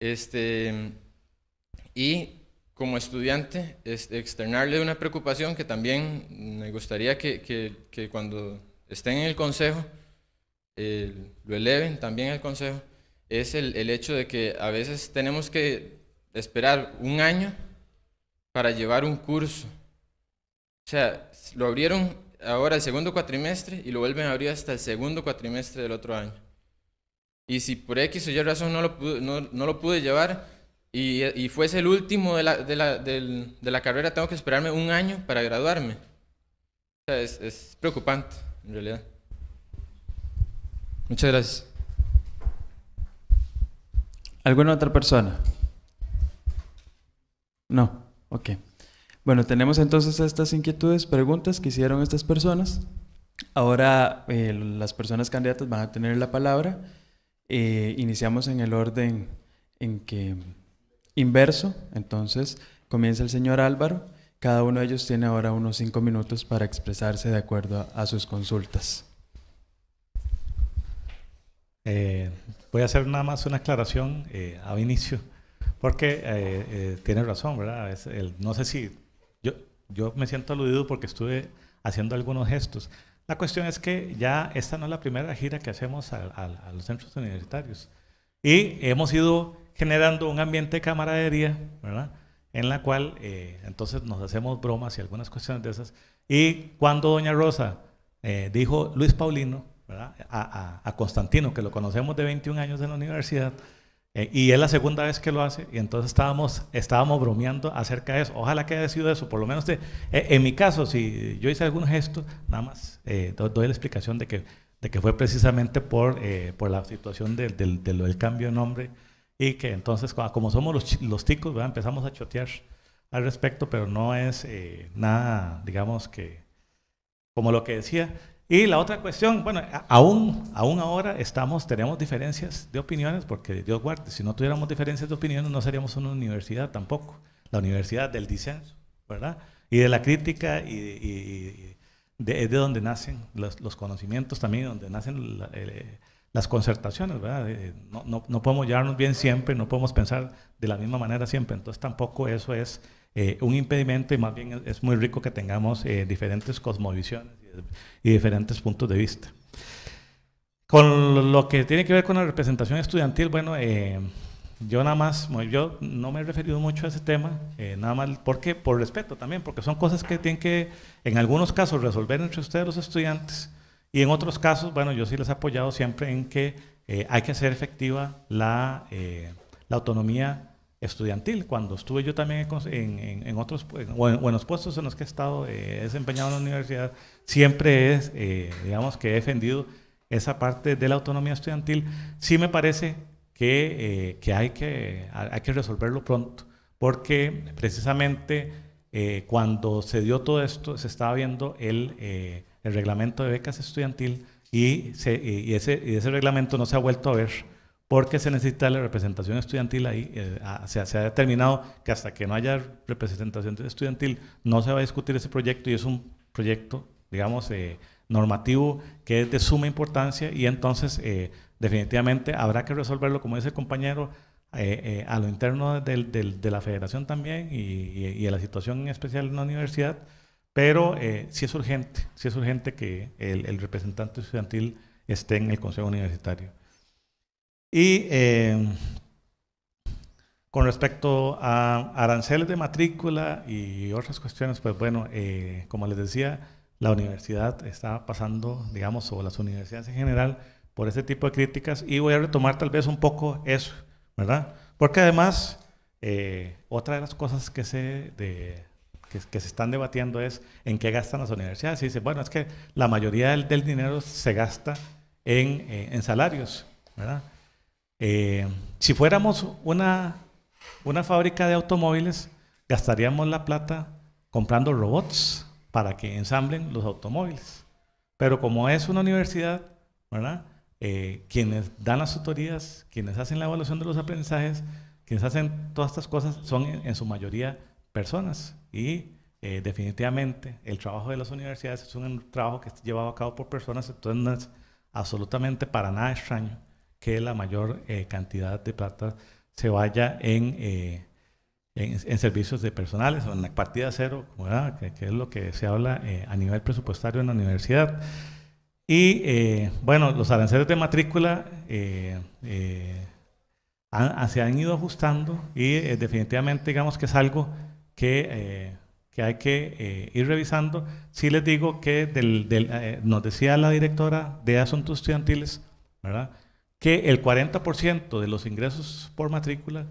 Este, y como estudiante, es externarle una preocupación que también me gustaría que, cuando estén en el consejo, lo eleven también al consejo, es el, hecho de que a veces tenemos que esperar un año para llevar un curso. O sea, lo abrieron ahora el segundo cuatrimestre y lo vuelven a abrir hasta el segundo cuatrimestre del otro año. Y si por X o Y razón no lo no, no lo pude llevar, y, fuese el último de la, de, la, la, carrera, tengo que esperarme un año para graduarme. es, preocupante, en realidad. Muchas gracias. ¿Alguna otra persona? No, ok. Bueno, tenemos entonces estas inquietudes, preguntas que hicieron estas personas. Ahora eh, las personas candidatas van a tener la palabra. Eh, iniciamos en el orden en que inverso. Entonces comienza el señor Álvaro. Cada uno de ellos tiene ahora unos cinco minutos para expresarse de acuerdo a, sus consultas. Eh, voy a hacer nada más una aclaración eh, a inicio, porque eh, eh, tiene razón, ¿verdad? Es el, no sé si yo, yo me siento aludido porque estuve haciendo algunos gestos. La cuestión es que ya esta no es la primera gira que hacemos a los centros universitarios y hemos ido generando un ambiente de camaradería, ¿verdad? En la cual eh, entonces nos hacemos bromas y algunas cuestiones de esas. Y cuando doña Rosa eh, dijo Luis Paulino, ¿verdad? A, Constantino, que lo conocemos de 21 años en la universidad, eh, y es la segunda vez que lo hace, y entonces estábamos, estábamos bromeando acerca de eso. Ojalá que haya sido eso, por lo menos en mi caso, si yo hice algún gesto, nada más doy la explicación de que, de que fue precisamente por, por la situación de, del cambio de nombre y que entonces, como somos los, los ticos, empezamos a chotear al respecto, pero no es eh, nada, digamos que, como lo que decía. Y la otra cuestión, bueno, aún, aún ahora estamos, tenemos diferencias de opiniones, porque Dios guarde, si no tuviéramos diferencias de opiniones no seríamos una universidad tampoco, la universidad del disenso, ¿verdad? Y de la crítica y, de, es de donde nacen los, conocimientos también, donde nacen la, eh, las concertaciones, ¿verdad? Eh, no, podemos llevarnos bien siempre, no podemos pensar de la misma manera siempre, entonces tampoco eso es eh, un impedimento y más bien es muy rico que tengamos eh, diferentes cosmovisiones y, diferentes puntos de vista. Con lo que tiene que ver con la representación estudiantil, bueno, yo nada más, yo no me he referido mucho a ese tema, nada más porque, por respeto también, porque son cosas que tienen que, en algunos casos, resolver entre ustedes los estudiantes y en otros casos, bueno, yo sí les he apoyado siempre en que eh, hay que hacer efectiva la, eh, la, autonomía estudiantil. Cuando estuve yo también en, otros buenos puestos en los que he estado eh, desempeñado en la universidad, siempre es, digamos, que he defendido esa parte de la autonomía estudiantil. Sí me parece que, que hay, que hay que resolverlo pronto, porque precisamente cuando se dio todo esto, se estaba viendo el el reglamento de becas estudiantil y, ese, reglamento no se ha vuelto a ver porque se necesita la representación estudiantil ahí. Eh, se, ha determinado que hasta que no haya representación estudiantil no se va a discutir ese proyecto y es un proyecto, digamos, eh, normativo que es de suma importancia y entonces eh, definitivamente habrá que resolverlo, como dice el compañero, a lo interno de la federación también y, a la situación en especial en la universidad pero mm. eh, sí es urgente, sí es urgente que el, representante estudiantil esté en el Consejo Universitario. Y em, con respecto a aranceles de matrícula y otras cuestiones, pues bueno, eh, como les decía, la universidad está pasando, digamos, o las universidades en general, por ese tipo de críticas y voy a retomar tal vez un poco eso, ¿verdad? Porque además, eh, otra de las cosas que se, de, que, se están debatiendo es en qué gastan las universidades. Y dice, bueno, es que la mayoría del, dinero se gasta en, eh, en salarios, ¿verdad? Eh, si fuéramos una, una fábrica de automóviles, gastaríamos la plata comprando robots para que ensamblen los automóviles. Pero como es una universidad, ¿verdad? Eh, quienes dan las tutorías, quienes hacen la evaluación de los aprendizajes, quienes hacen todas estas cosas, son en su mayoría personas. Y eh, definitivamente el trabajo de las universidades es un trabajo que es llevado a cabo por personas, entonces no es absolutamente para nada extraño que la mayor eh, cantidad de plata se vaya eh, en, en, servicios de personales o en la partida cero, que, es lo que se habla a nivel presupuestario en la universidad. Y bueno, los aranceles de matrícula se han ido ajustando y definitivamente digamos que es algo eh, que, hay que eh, ir revisando. Sí les digo que eh, nos decía la directora de Asuntos Estudiantiles, ¿verdad? que el 40% de los ingresos por matrícula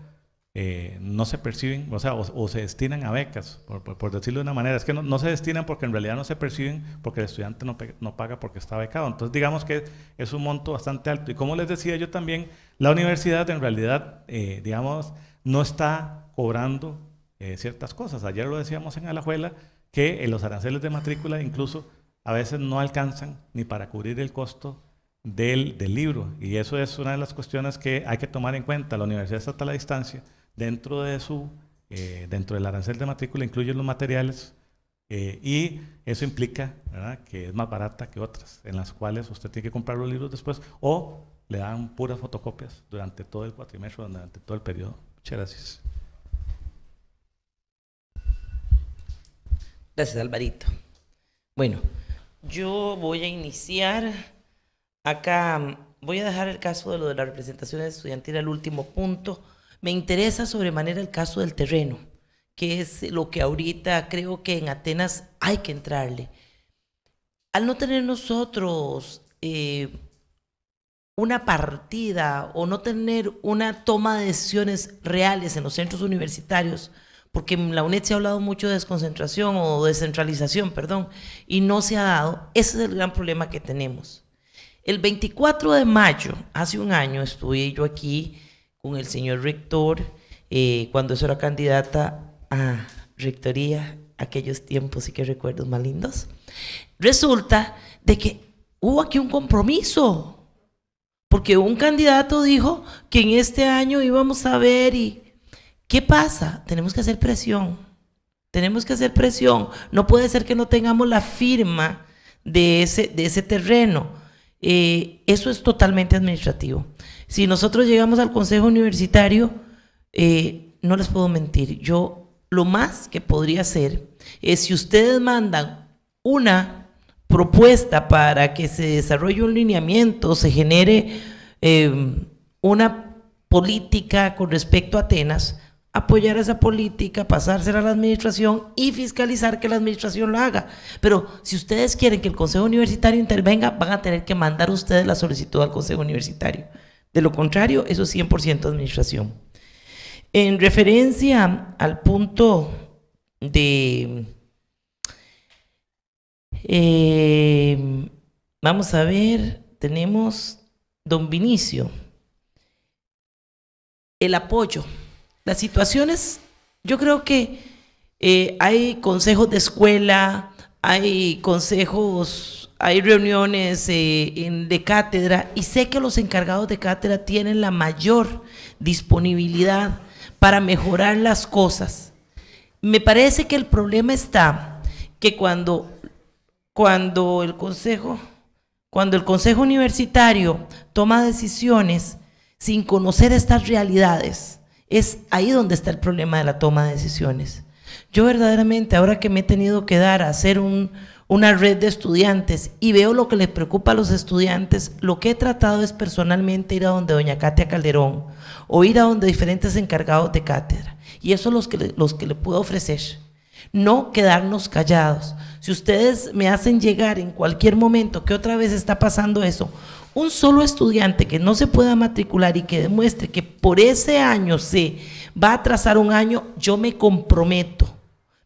no se perciben, o sea, o, se destinan a becas, por, decirlo de una manera. Es que no, se destinan porque en realidad no se perciben, porque el estudiante no, paga porque está becado. Entonces, digamos que es un monto bastante alto. Y como les decía yo también, la universidad en realidad, digamos, no está cobrando eh, ciertas cosas. Ayer lo decíamos en Alajuela, que eh, los aranceles de matrícula incluso a veces no alcanzan ni para cubrir el costo del, libro. Y eso es una de las cuestiones que hay que tomar en cuenta. La universidad está a la distancia, dentro, de su, eh, dentro del arancel de matrícula, incluyen los materiales. y eso implica que es más barata que otras, en las cuales usted tiene que comprar los libros después o le dan puras fotocopias durante todo el cuatrimestre, durante todo el periodo. Muchas gracias. Gracias, Alvarito. Bueno, yo voy a iniciar acá. Voy a dejar el caso de lo de la representación estudiantil al último punto. Me interesa sobremanera el caso del terreno, que es lo que ahorita creo que en Atenas hay que entrarle. Al no tener nosotros eh, una partida o no tener una toma de decisiones reales en los centros universitarios, porque en la UNED se ha hablado mucho de desconcentración o descentralización, perdón, y no se ha dado. Ese es el gran problema que tenemos. El 24 de mayo, hace un año, estuve yo aquí con el señor rector, eh, cuando eso era candidata a rectoría, aquellos tiempos y que recuerdos más lindos. Resulta de que hubo aquí un compromiso, porque un candidato dijo que en este año íbamos a ver y ¿Qué pasa? Tenemos que hacer presión. Tenemos que hacer presión. No puede ser que no tengamos la firma de ese, de ese terreno. Eh, eso es totalmente administrativo. Si nosotros llegamos al Consejo Universitario, eh, no les puedo mentir. Yo lo más que podría hacer es si ustedes mandan una propuesta para que se desarrolle un lineamiento, se genere eh, una política con respecto a Atenas, apoyar esa política, pasársela a la administración y fiscalizar que la administración lo haga. Pero si ustedes quieren que el Consejo Universitario intervenga, van a tener que mandar ustedes la solicitud al Consejo Universitario. De lo contrario, eso es 100% administración. En referencia al punto de... Eh, vamos a ver, tenemos don Vinicio. El apoyo las situaciones, yo creo que eh, hay consejos de escuela, hay consejos, hay reuniones eh, de cátedra y sé que los encargados de cátedra tienen la mayor disponibilidad para mejorar las cosas. Me parece que el problema está que cuando, cuando el consejo cuando el Consejo Universitario toma decisiones sin conocer estas realidades, es ahí donde está el problema de la toma de decisiones. Yo verdaderamente, ahora que me he tenido que dar a hacer una red de estudiantes y veo lo que les preocupa a los estudiantes, lo que he tratado es personalmente ir a donde doña Katia Calderón o ir a donde diferentes encargados de cátedra. Y eso es lo que, los que le puedo ofrecer. No quedarnos callados. Si ustedes me hacen llegar en cualquier momento que otra vez está pasando eso, un solo estudiante que no se pueda matricular y que demuestre que por ese año se va a atrasar un año, yo me comprometo.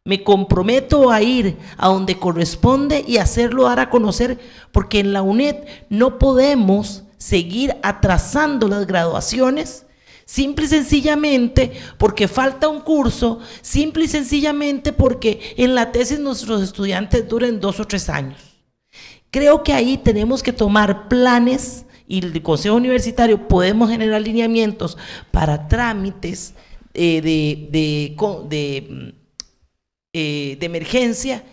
Me comprometo a ir a donde corresponde y hacerlo dar a conocer, porque en la UNED no podemos seguir atrasando las graduaciones simple y sencillamente porque falta un curso, simple y sencillamente porque en la tesis nuestros estudiantes duren dos o tres años. Creo que ahí tenemos que tomar planes y el Consejo Universitario podemos generar lineamientos para trámites eh, de, mm, eh, de, emergencia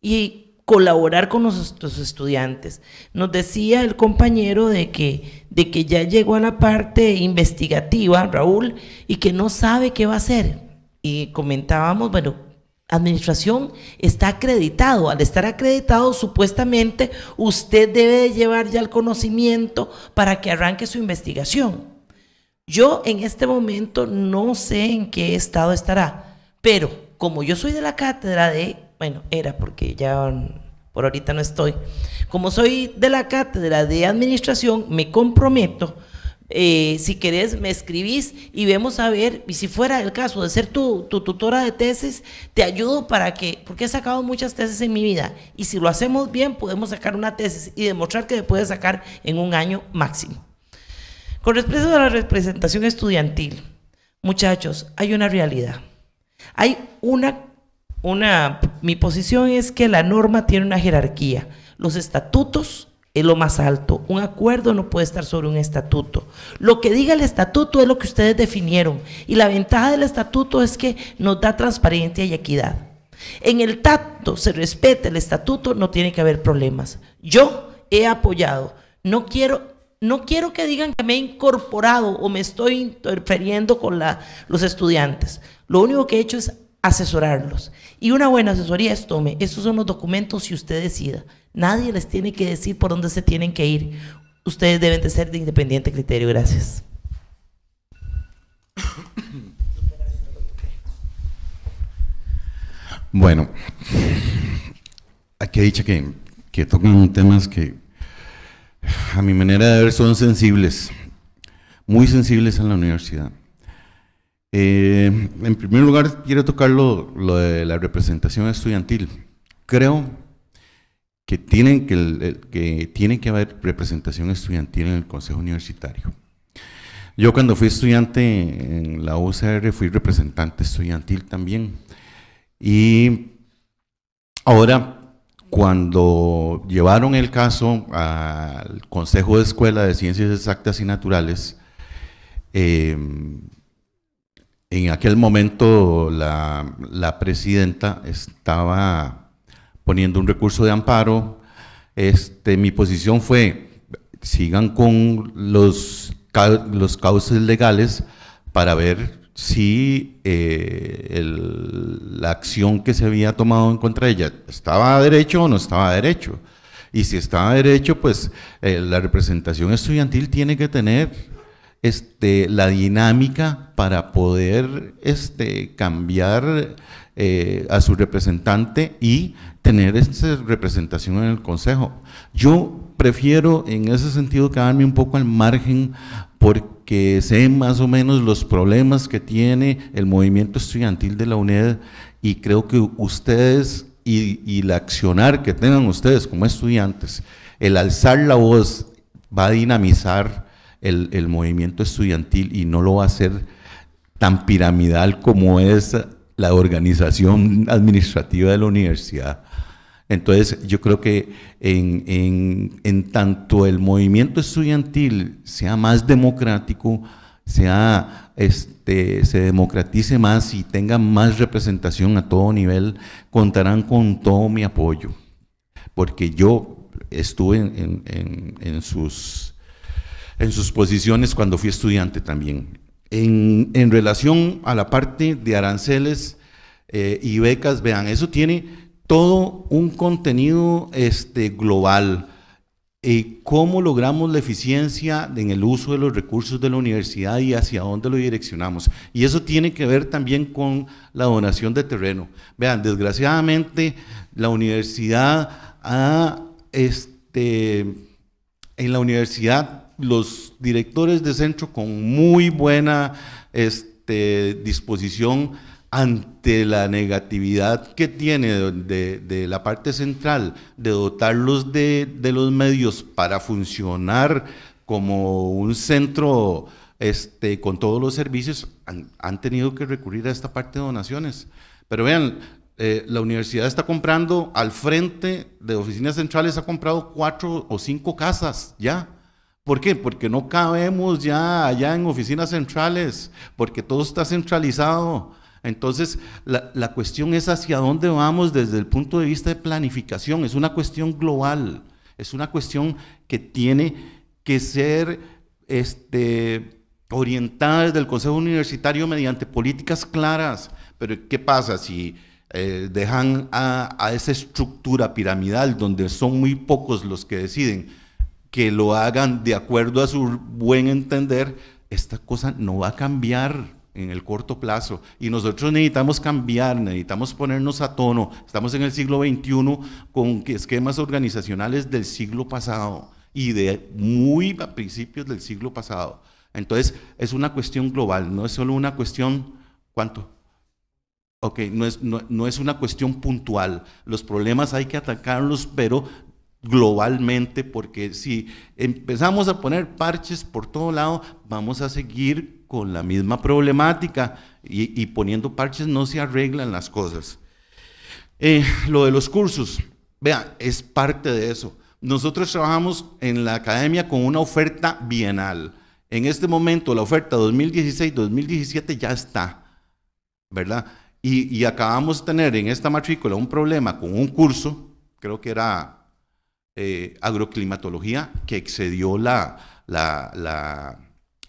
y colaborar con nuestros estudiantes. Nos decía el compañero de que, de que ya llegó a la parte investigativa, Raúl, y que no sabe qué va a hacer. Y comentábamos, bueno, administración está acreditado. Al estar acreditado, supuestamente usted debe llevar ya el conocimiento para que arranque su investigación. Yo en este momento no sé en qué estado estará, pero como yo soy de la cátedra de, bueno, era porque ya por ahorita no estoy, como soy de la cátedra de administración, me comprometo eh, si querés me escribís y vemos a ver, y si fuera el caso de ser tu, tutora de tesis, te ayudo para que, porque he sacado muchas tesis en mi vida, y si lo hacemos bien podemos sacar una tesis y demostrar que se puede sacar en un año máximo. Con respecto a la representación estudiantil, muchachos, hay una realidad. Hay una, una, mi posición es que la norma tiene una jerarquía. Los estatutos es lo más alto. Un acuerdo no puede estar sobre un estatuto. Lo que diga el estatuto es lo que ustedes definieron. Y la ventaja del estatuto es que nos da transparencia y equidad. En el tacto se respeta el estatuto, no tiene que haber problemas. Yo he apoyado. No quiero no quiero que digan que me he incorporado o me estoy interferiendo con la, los estudiantes. Lo único que he hecho es asesorarlos. Y una buena asesoría es tome, estos son los documentos si usted decida. Nadie les tiene que decir por dónde se tienen que ir. Ustedes deben de ser de independiente criterio. Gracias. Bueno, aquí he dicho que, que tocan temas que a mi manera de ver son sensibles, muy sensibles en la universidad. Eh, en primer lugar, quiero tocar lo, lo de la representación estudiantil. Creo que tienen que, que haber representación estudiantil en el Consejo Universitario. Yo cuando fui estudiante en la UCR fui representante estudiantil también. Y ahora, cuando llevaron el caso al Consejo de Escuela de Ciencias Exactas y Naturales, em, en aquel momento la presidenta estaba poniendo un recurso de amparo. Este, mi posición fue, sigan con los, los cauces legales para ver si eh, la acción que se había tomado en contra de ella estaba a derecho o no estaba a derecho. Y si estaba a derecho, pues eh, la representación estudiantil tiene que tener este, la dinámica para poder este, cambiar eh, a su representante y tener esa representación en el Consejo. Yo prefiero en ese sentido quedarme un poco al margen porque sé más o menos los problemas que tiene el movimiento estudiantil de la UNED y creo que ustedes y, el accionar que tengan ustedes como estudiantes, el alzar la voz va a dinamizar el, el movimiento estudiantil y no lo va a hacer tan piramidal como es la organización administrativa de la universidad. Entonces, yo creo que en, tanto el movimiento estudiantil sea más democrático, sea, este, se democratice más y tenga más representación a todo nivel, contarán con todo mi apoyo. Porque yo estuve en, sus, en sus posiciones cuando fui estudiante también en, relación a la parte de aranceles eh, y becas, vean, eso tiene todo un contenido este, global. Eh, ¿Cómo logramos la eficiencia en el uso de los recursos de la universidad y hacia dónde lo direccionamos? Y eso tiene que ver también con la donación de terreno. Vean, desgraciadamente la universidad ha, este, en la universidad los directores de centro con muy buena este, disposición ante la negatividad que tiene de, la parte central, de dotarlos de, los medios para funcionar como un centro este, con todos los servicios, han, tenido que recurrir a esta parte de donaciones. Pero vean, eh, la universidad está comprando al frente de oficinas centrales, ha comprado cuatro o cinco casas ya ¿Por qué? Porque no cabemos ya allá en oficinas centrales, porque todo está centralizado. Entonces, la, cuestión es hacia dónde vamos desde el punto de vista de planificación. Es una cuestión global, es una cuestión que tiene que ser este, orientada desde el Consejo Universitario mediante políticas claras. Pero, ¿qué pasa si eh, dejan a esa estructura piramidal donde son muy pocos los que deciden? que lo hagan de acuerdo a su buen entender, esta cosa no va a cambiar en el corto plazo. Y nosotros necesitamos cambiar, necesitamos ponernos a tono. Estamos en el siglo XXI con esquemas organizacionales del siglo pasado y de muy a principios del siglo pasado. Entonces, es una cuestión global, no es solo una cuestión, ¿cuánto? Ok, no es, no es una cuestión puntual. Los problemas hay que atacarlos, pero globalmente, porque si empezamos a poner parches por todo lado, vamos a seguir con la misma problemática y, poniendo parches no se arreglan las cosas. Eh, lo de los cursos, vea, es parte de eso. Nosotros trabajamos en la academia con una oferta bienal. En este momento la oferta 2016-2017 ya está, ¿verdad? Y, y acabamos de tener en esta matrícula un problema con un curso, creo que era eh, agroclimatología que excedió la, la, la,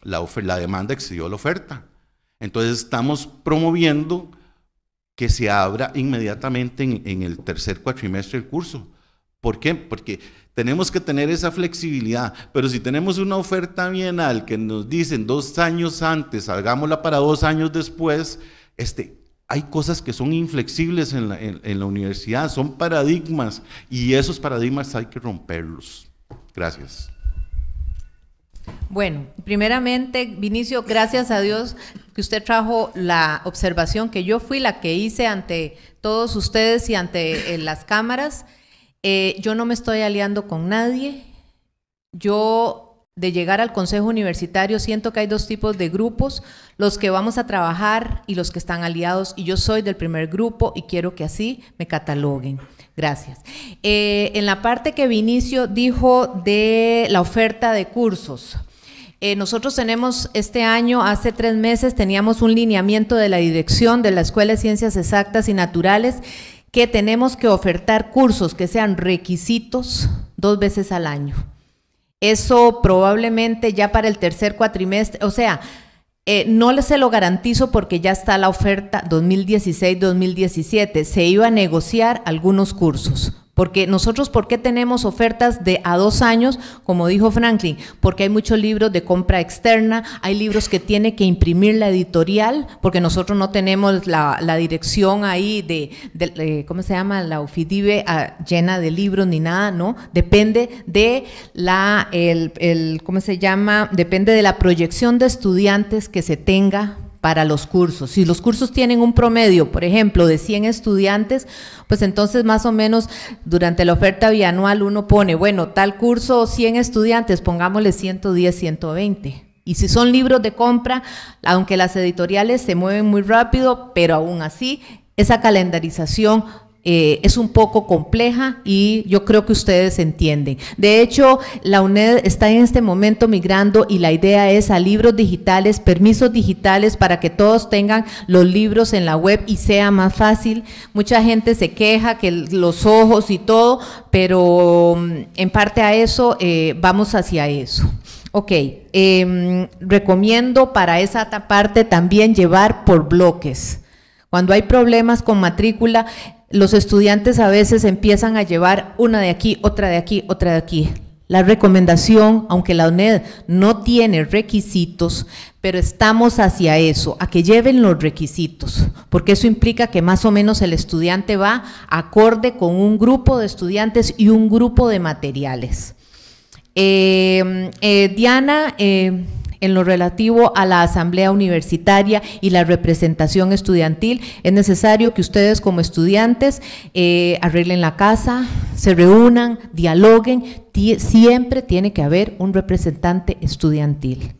la demanda, excedió la oferta. Entonces estamos promoviendo que se abra inmediatamente en, el tercer cuatrimestre del curso. ¿Por qué? Porque tenemos que tener esa flexibilidad, pero si tenemos una oferta bienal que nos dicen dos años antes, hagámosla para dos años después, este, hay cosas que son inflexibles en la, universidad, son paradigmas y esos paradigmas hay que romperlos. Gracias. Bueno, primeramente, Vinicio, gracias a Dios que usted trajo la observación que yo fui la que hice ante todos ustedes y ante eh, las cámaras. Eh, yo no me estoy aliando con nadie. Yo de llegar al Consejo Universitario, siento que hay dos tipos de grupos, los que vamos a trabajar y los que están aliados, y yo soy del primer grupo y quiero que así me cataloguen. Gracias. Eh, en la parte que Vinicio dijo de la oferta de cursos, eh, nosotros tenemos este año, hace tres meses, teníamos un lineamiento de la dirección de la Escuela de Ciencias Exactas y Naturales que tenemos que ofertar cursos que sean requisitos dos veces al año. Eso probablemente ya para el tercer cuatrimestre, o sea, eh, no se lo garantizo porque ya está la oferta 2016-2017. Se iba a negociar algunos cursos, porque nosotros, ¿por qué tenemos ofertas de a dos años? Como dijo Franklin, porque hay muchos libros de compra externa, hay libros que tiene que imprimir la editorial, porque nosotros no tenemos la, dirección ahí de, ¿cómo se llama? La UFIDIBE ah, llena de libros ni nada, ¿no? Depende de la, el, ¿cómo se llama? Depende de la proyección de estudiantes que se tenga para los cursos. Si los cursos tienen un promedio, por ejemplo, de 100 estudiantes, pues entonces más o menos durante la oferta bianual uno pone, bueno, tal curso 100 estudiantes, pongámosle 110, 120. Y si son libros de compra, aunque las editoriales se mueven muy rápido, pero aún así, esa calendarización eh, es un poco compleja y yo creo que ustedes entienden. De hecho, la UNED está en este momento migrando y la idea es a libros digitales, permisos digitales para que todos tengan los libros en la web y sea más fácil. Mucha gente se queja que los ojos y todo, pero mm, en parte a eso eh, vamos hacia eso. Ok, em, recomiendo para esa parte también llevar por bloques. Cuando hay problemas con matrícula, los estudiantes a veces empiezan a llevar una de aquí, otra de aquí, otra de aquí. La recomendación, aunque la UNED no tiene requisitos, pero estamos hacia eso, a que lleven los requisitos, porque eso implica que más o menos el estudiante va acorde con un grupo de estudiantes y un grupo de materiales. Eh, eh, Diana... Eh, en lo relativo a la asamblea universitaria y la representación estudiantil, es necesario que ustedes como estudiantes eh, arreglen la casa, se reúnan, dialoguen, siempre tiene que haber un representante estudiantil.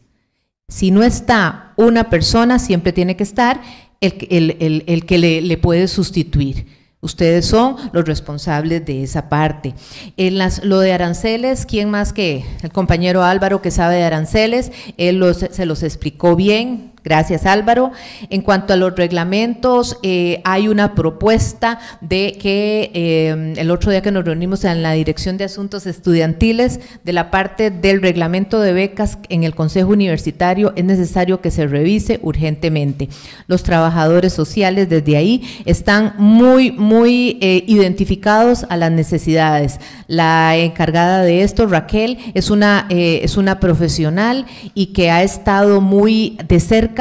Si no está una persona, siempre tiene que estar el, que le puede sustituir. Ustedes son los responsables de esa parte. En las, lo de aranceles, ¿quién más que el compañero Álvaro que sabe de aranceles? Él se los explicó bien, Gracias Álvaro. En cuanto a los reglamentos, eh, hay una propuesta de que eh, el otro día que nos reunimos en la Dirección de Asuntos Estudiantiles, de la parte del reglamento de becas en el Consejo Universitario, es necesario que se revise urgentemente. Los trabajadores sociales desde ahí están muy, muy eh, identificados a las necesidades. La encargada de esto, Raquel, es una, es una profesional y que ha estado muy de cerca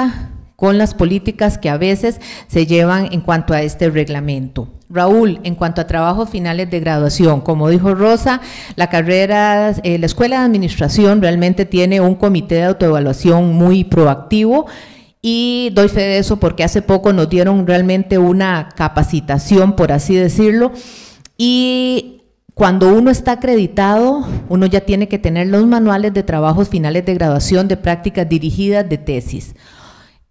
con las políticas que a veces se llevan en cuanto a este reglamento. Raúl, en cuanto a trabajos finales de graduación, como dijo Rosa, la carrera, eh, la Escuela de Administración realmente tiene un comité de autoevaluación muy proactivo y doy fe de eso porque hace poco nos dieron realmente una capacitación, por así decirlo, y cuando uno está acreditado, uno ya tiene que tener los manuales de trabajos finales de graduación de prácticas dirigidas de tesis.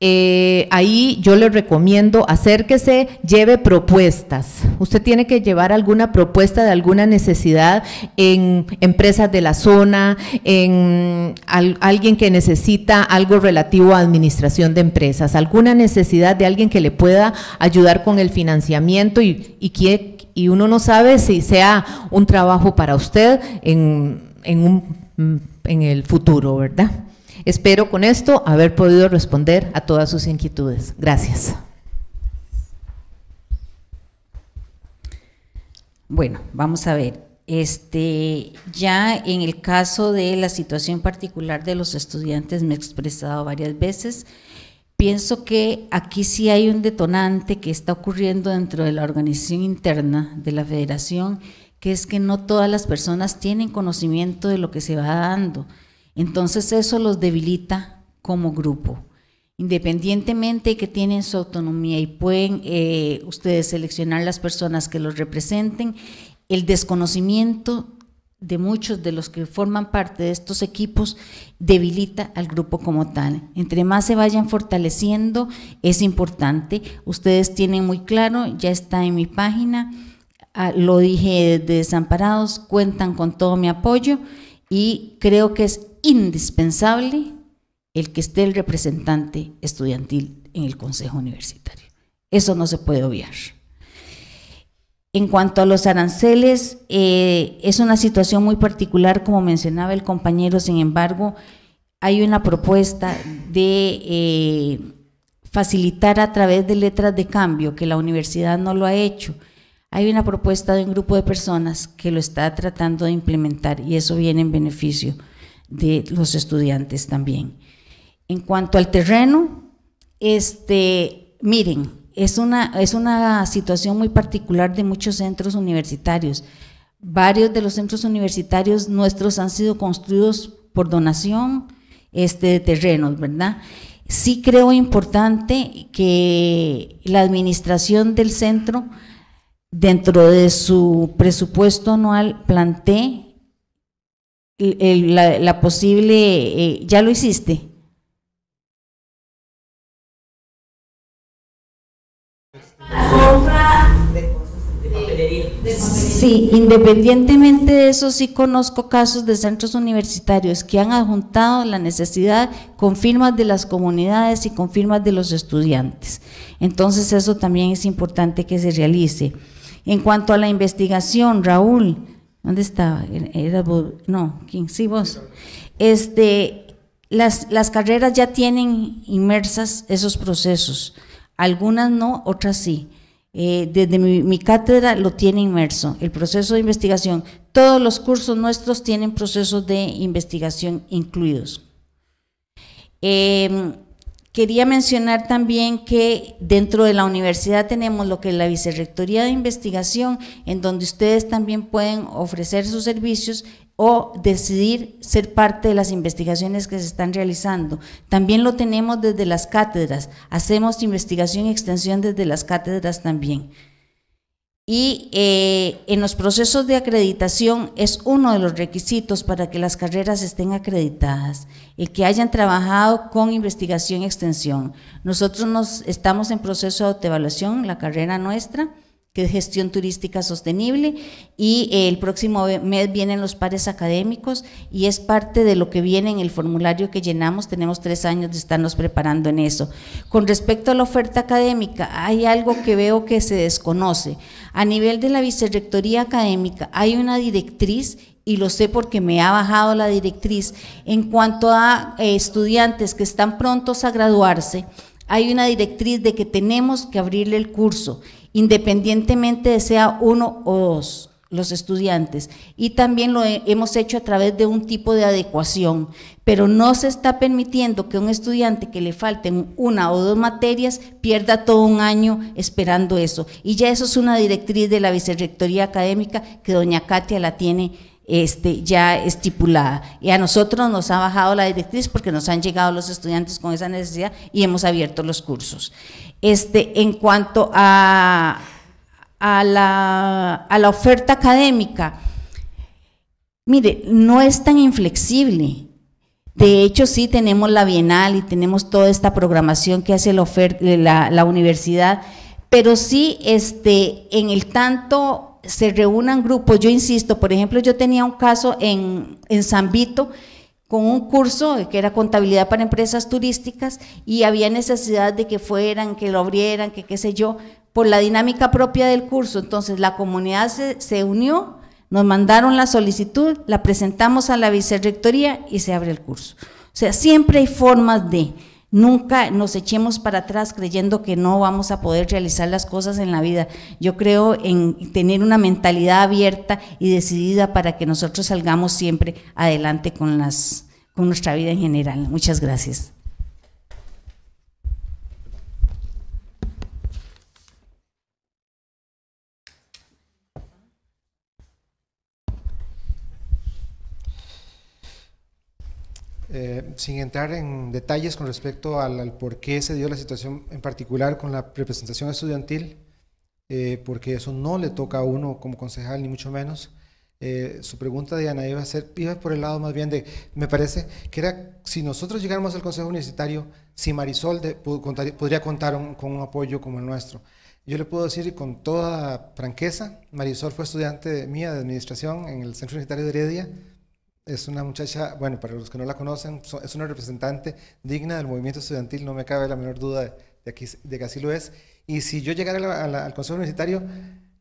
Eh, ahí yo le recomiendo hacer que se lleve propuestas. Usted tiene que llevar alguna propuesta de alguna necesidad en empresas de la zona, en alguien que necesita algo relativo a administración de empresas, alguna necesidad de alguien que le pueda ayudar con el financiamiento y, y, y uno no sabe si sea un trabajo para usted en, un, en el futuro, ¿verdad? Espero con esto haber podido responder a todas sus inquietudes. Gracias. Bueno, vamos a ver. Este, ya en el caso de la situación particular de los estudiantes me he expresado varias veces. Pienso que aquí sí hay un detonante que está ocurriendo dentro de la organización interna de la federación, que es que no todas las personas tienen conocimiento de lo que se va dando. Entonces eso los debilita como grupo. Independientemente que tienen su autonomía y pueden eh, ustedes seleccionar las personas que los representen, el desconocimiento de muchos de los que forman parte de estos equipos debilita al grupo como tal. Entre más se vayan fortaleciendo, es importante. Ustedes tienen muy claro, ya está en mi página, ah, lo dije de Desamparados, cuentan con todo mi apoyo y creo que es indispensable el que esté el representante estudiantil en el Consejo Universitario. Eso no se puede obviar. En cuanto a los aranceles, eh, es una situación muy particular, como mencionaba el compañero, sin embargo, hay una propuesta de eh, facilitar a través de letras de cambio, que la universidad no lo ha hecho, hay una propuesta de un grupo de personas que lo está tratando de implementar y eso viene en beneficio de los estudiantes también. En cuanto al terreno, este, miren, es una, es una situación muy particular de muchos centros universitarios. Varios de los centros universitarios nuestros han sido construidos por donación este, de terrenos, ¿verdad? Sí creo importante que la administración del centro dentro de su presupuesto anual planteé la, posible, eh, ya lo hiciste. Sí, independientemente de eso, sí conozco casos de centros universitarios que han adjuntado la necesidad con firmas de las comunidades y con firmas de los estudiantes. Entonces eso también es importante que se realice. En cuanto a la investigación, Raúl, ¿dónde estaba? Era, no, ¿quién? Sí, vos. Este, las, las carreras ya tienen inmersas esos procesos. Algunas no, otras sí. Eh, desde mi, cátedra lo tiene inmerso, el proceso de investigación. Todos los cursos nuestros tienen procesos de investigación incluidos. Em, Quería mencionar también que dentro de la universidad tenemos lo que es la Vicerrectoría de Investigación, en donde ustedes también pueden ofrecer sus servicios o decidir ser parte de las investigaciones que se están realizando. También lo tenemos desde las cátedras, hacemos investigación y extensión desde las cátedras también. Y eh, en los procesos de acreditación es uno de los requisitos para que las carreras estén acreditadas, el que hayan trabajado con investigación y extensión. Nosotros nos, estamos en proceso de autoevaluación, la carrera nuestra, que es gestión turística sostenible, y eh, el próximo mes vienen los pares académicos y es parte de lo que viene en el formulario que llenamos, tenemos tres años de estarnos preparando en eso. Con respecto a la oferta académica, hay algo que veo que se desconoce. A nivel de la Vicerrectoría Académica hay una directriz y lo sé porque me ha bajado la directriz en cuanto a eh, estudiantes que están prontos a graduarse. Hay una directriz de que tenemos que abrirle el curso independientemente de sea uno o dos los estudiantes. Y también lo hemos hecho a través de un tipo de adecuación, pero no se está permitiendo que un estudiante que le falten una o dos materias pierda todo un año esperando eso. Y ya eso es una directriz de la Vicerrectoría Académica que doña Katia la tiene este, ya estipulada. Y a nosotros nos ha bajado la directriz porque nos han llegado los estudiantes con esa necesidad y hemos abierto los cursos este, en cuanto a, la, oferta académica. Mire, no es tan inflexible. De hecho, sí tenemos la Bienal y tenemos toda esta programación que hace la, la, universidad, pero sí este, en el tanto se reúnan grupos. Yo insisto, por ejemplo, yo tenía un caso en, en San con un curso que era contabilidad para empresas turísticas y había necesidad de que fueran, que lo abrieran, que qué sé yo, por la dinámica propia del curso. Entonces la comunidad se, se unió, nos mandaron la solicitud, la presentamos a la vicerrectoría y se abre el curso. O sea, siempre hay formas de nunca nos echemos para atrás creyendo que no vamos a poder realizar las cosas en la vida. Yo creo en tener una mentalidad abierta y decidida para que nosotros salgamos siempre adelante con, las, con nuestra vida en general. Muchas gracias. Eh, sin entrar en detalles con respecto al, por qué se dio la situación en particular con la representación estudiantil, eh, porque eso no le toca a uno como concejal, ni mucho menos. Eh, su pregunta, Diana, iba a ser, iba por el lado más bien de, me parece que era, si nosotros llegáramos al Consejo Universitario, si Marisol podría contar con un apoyo como el nuestro. Yo le puedo decir con toda franqueza, Marisol fue estudiante mía de administración en el Centro Universitario de Heredia, es una muchacha, bueno, para los que no la conocen, es una representante digna del movimiento estudiantil, no me cabe la menor duda de, aquí, de que así lo es. Y si yo llegara al Consejo Universitario,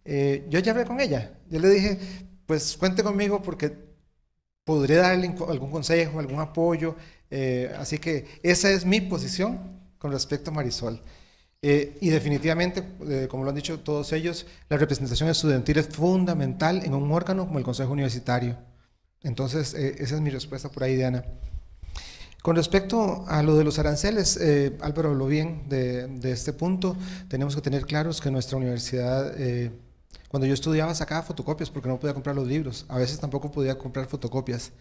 eh, yo ya hablé con ella. Yo le dije, pues cuente conmigo porque podré darle algún consejo, algún apoyo. Eh, así que esa es mi posición con respecto a Marisol. Eh, y definitivamente, como lo han dicho todos ellos, la representación estudiantil es fundamental en un órgano como el Consejo Universitario. Entonces, eh, esa es mi respuesta por ahí, Diana. Con respecto a lo de los aranceles, eh, Álvaro habló bien de, este punto. Tenemos que tener claros que nuestra universidad, eh, cuando yo estudiaba, sacaba fotocopias porque no podía comprar los libros. A veces tampoco podía comprar fotocopias.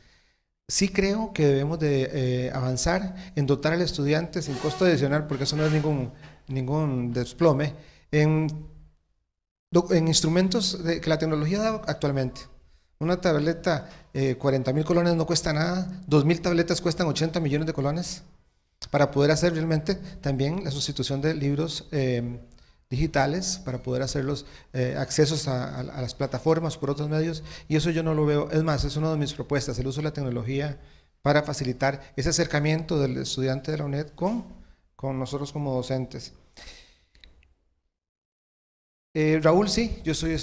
Sí creo que debemos de avanzar en dotar al estudiante sin costo adicional, porque eso no es ningún, ningún desplome, en, instrumentos que la tecnología da actualmente. Una tableta, eh, 40 mil colones no cuesta nada, 2 mil tabletas cuestan 80 millones de colones, para poder hacer realmente también la sustitución de libros em, digitales, para poder hacer los eh, accesos a, las plataformas por otros medios, y eso yo no lo veo. Es más, es una de mis propuestas, el uso de la tecnología para facilitar ese acercamiento del estudiante de la UNED con, con nosotros como docentes. Eh, Raúl, sí, yo soy,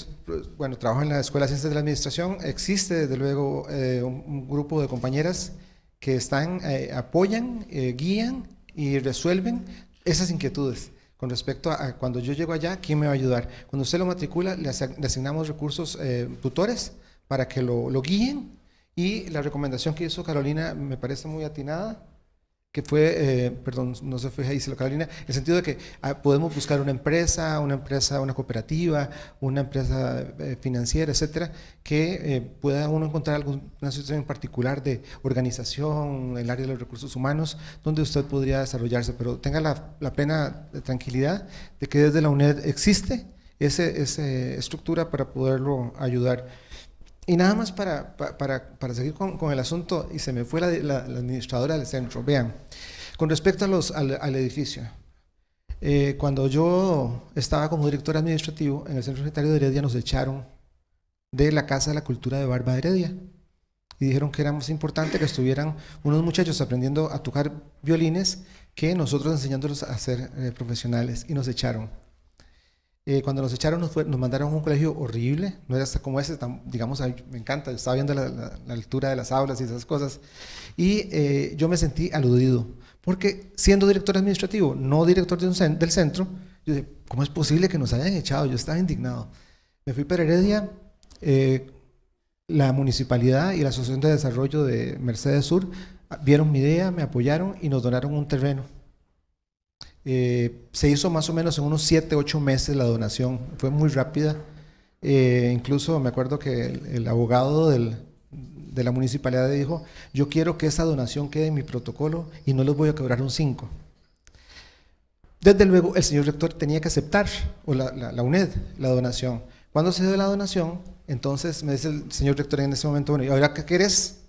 bueno, trabajo en la Escuela de Ciencias de la Administración. Existe, desde luego, eh, un, grupo de compañeras que están, eh, apoyan, guían y resuelven esas inquietudes con respecto a, cuando yo llego allá, ¿quién me va a ayudar? Cuando usted lo matricula, le, asignamos recursos tutores para que lo guíen y la recomendación que hizo Carolina me parece muy atinada que fue, eh, perdón, no se fue ahí, se Carolina, el sentido de que ah, podemos buscar una empresa, una empresa, una cooperativa, una empresa eh, financiera, etcétera, que eh, pueda uno encontrar alguna situación en particular de organización, el área de los recursos humanos, donde usted podría desarrollarse, pero tenga la, la plena tranquilidad de que desde la UNED existe esa estructura para poderlo ayudar. Y nada más para, para, seguir con, el asunto, y se me fue la, administradora del centro. Vean, con respecto a los, al, edificio, eh, cuando yo estaba como director administrativo en el centro sanitario de Heredia, nos echaron de la Casa de la Cultura de Barba Heredia y dijeron que era más importante que estuvieran unos muchachos aprendiendo a tocar violines que nosotros enseñándolos a ser eh, profesionales y nos echaron. Eh, cuando nos echaron, nos, mandaron a un colegio horrible, no era hasta como ese, digamos, me encanta, estaba viendo la, altura de las aulas y esas cosas, y eh, yo me sentí aludido, porque siendo director administrativo, no director del centro, yo dije, ¿cómo es posible que nos hayan echado? Yo estaba indignado. Me fui para Heredia, eh, la municipalidad y la Asociación de Desarrollo de Mercedes Sur vieron mi idea, me apoyaron y nos donaron un terreno eh, se hizo más o menos en unos 7, 8 meses la donación, fue muy rápida. Eh, incluso me acuerdo que el, abogado de la municipalidad dijo, yo quiero que esa donación quede en mi protocolo y no les voy a cobrar un 5. Desde luego el señor rector tenía que aceptar, la, UNED, la donación. Cuando se dio la donación, entonces me dice el señor rector en ese momento, bueno, ahora qué querés?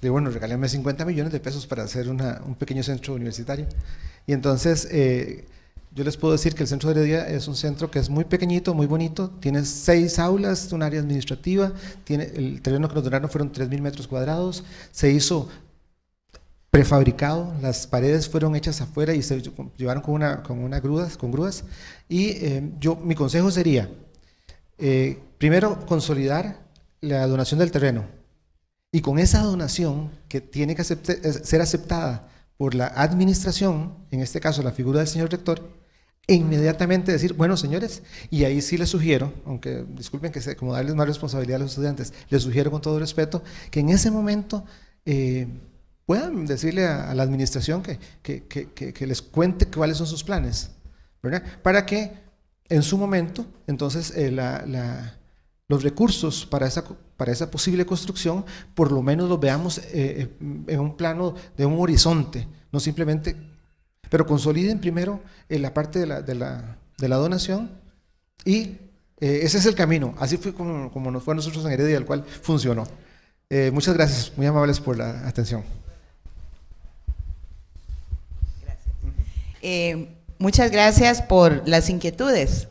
Le digo, bueno, regálame 50 millones de pesos para hacer un pequeño centro universitario. Y entonces eh, yo les puedo decir que el centro de día es un centro que es muy pequeñito, muy bonito, tiene seis aulas, un área administrativa, tiene, el terreno que nos donaron fueron 3.000 metros cuadrados, se hizo prefabricado, las paredes fueron hechas afuera y se llevaron con una, con grúas, con grúas. Y eh, yo, mi consejo sería, eh, primero, consolidar la donación del terreno. Y con esa donación que tiene que ser aceptada por la administración, en este caso la figura del señor rector, e inmediatamente decir, bueno, señores, y ahí sí les sugiero, aunque disculpen que sea como darles más responsabilidad a los estudiantes, les sugiero con todo respeto que en ese momento eh, puedan decirle a, la administración que, les cuente cuáles son sus planes, ¿verdad? Para que en su momento, entonces, eh, los recursos para esa para esa posible construcción, por lo menos lo veamos eh, eh, en un plano de un horizonte, no simplemente, pero consoliden primero eh, la parte de la, donación y ese es el camino. Así fue como, nos fue a nosotros en Heredia, el cual funcionó. muchas gracias, muy amables por la atención. muchas gracias por las inquietudes.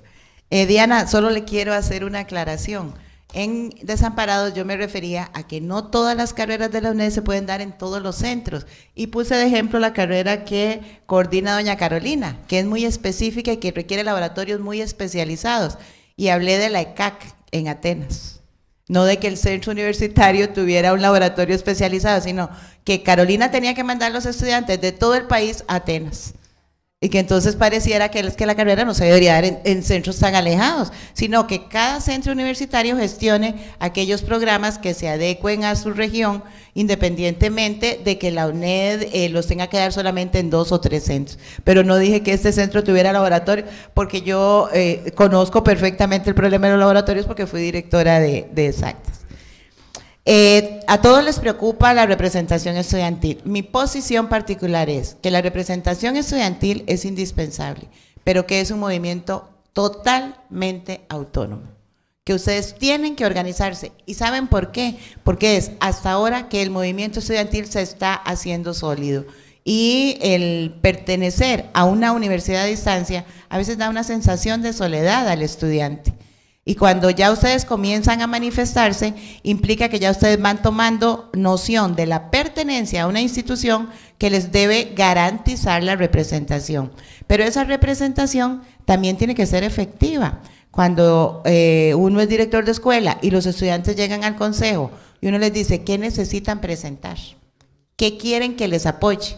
Diana, solo le quiero hacer una aclaración. En desamparados yo me refería a que no todas las carreras de la UNED se pueden dar en todos los centros. Y puse de ejemplo la carrera que coordina doña Carolina, que es muy específica y que requiere laboratorios muy especializados. Y hablé de la ECAC en Atenas. No de que el centro universitario tuviera un laboratorio especializado, sino que Carolina tenía que mandar a los estudiantes de todo el país a Atenas y que entonces pareciera que, que la carrera no se debería dar en, centros tan alejados, sino que cada centro universitario gestione aquellos programas que se adecuen a su región, independientemente de que la UNED eh, los tenga que dar solamente en dos o tres centros. Pero no dije que este centro tuviera laboratorio, porque yo eh, conozco perfectamente el problema de los laboratorios porque fui directora de, de Exactas. Eh, a todos les preocupa la representación estudiantil. Mi posición particular es que la representación estudiantil es indispensable, pero que es un movimiento totalmente autónomo, que ustedes tienen que organizarse. ¿Y saben por qué? Porque es hasta ahora que el movimiento estudiantil se está haciendo sólido. Y el pertenecer a una universidad a distancia a veces da una sensación de soledad al estudiante. Y cuando ya ustedes comienzan a manifestarse, implica que ya ustedes van tomando noción de la pertenencia a una institución que les debe garantizar la representación. Pero esa representación también tiene que ser efectiva. Cuando eh, uno es director de escuela y los estudiantes llegan al consejo y uno les dice qué necesitan presentar, qué quieren que les apoye,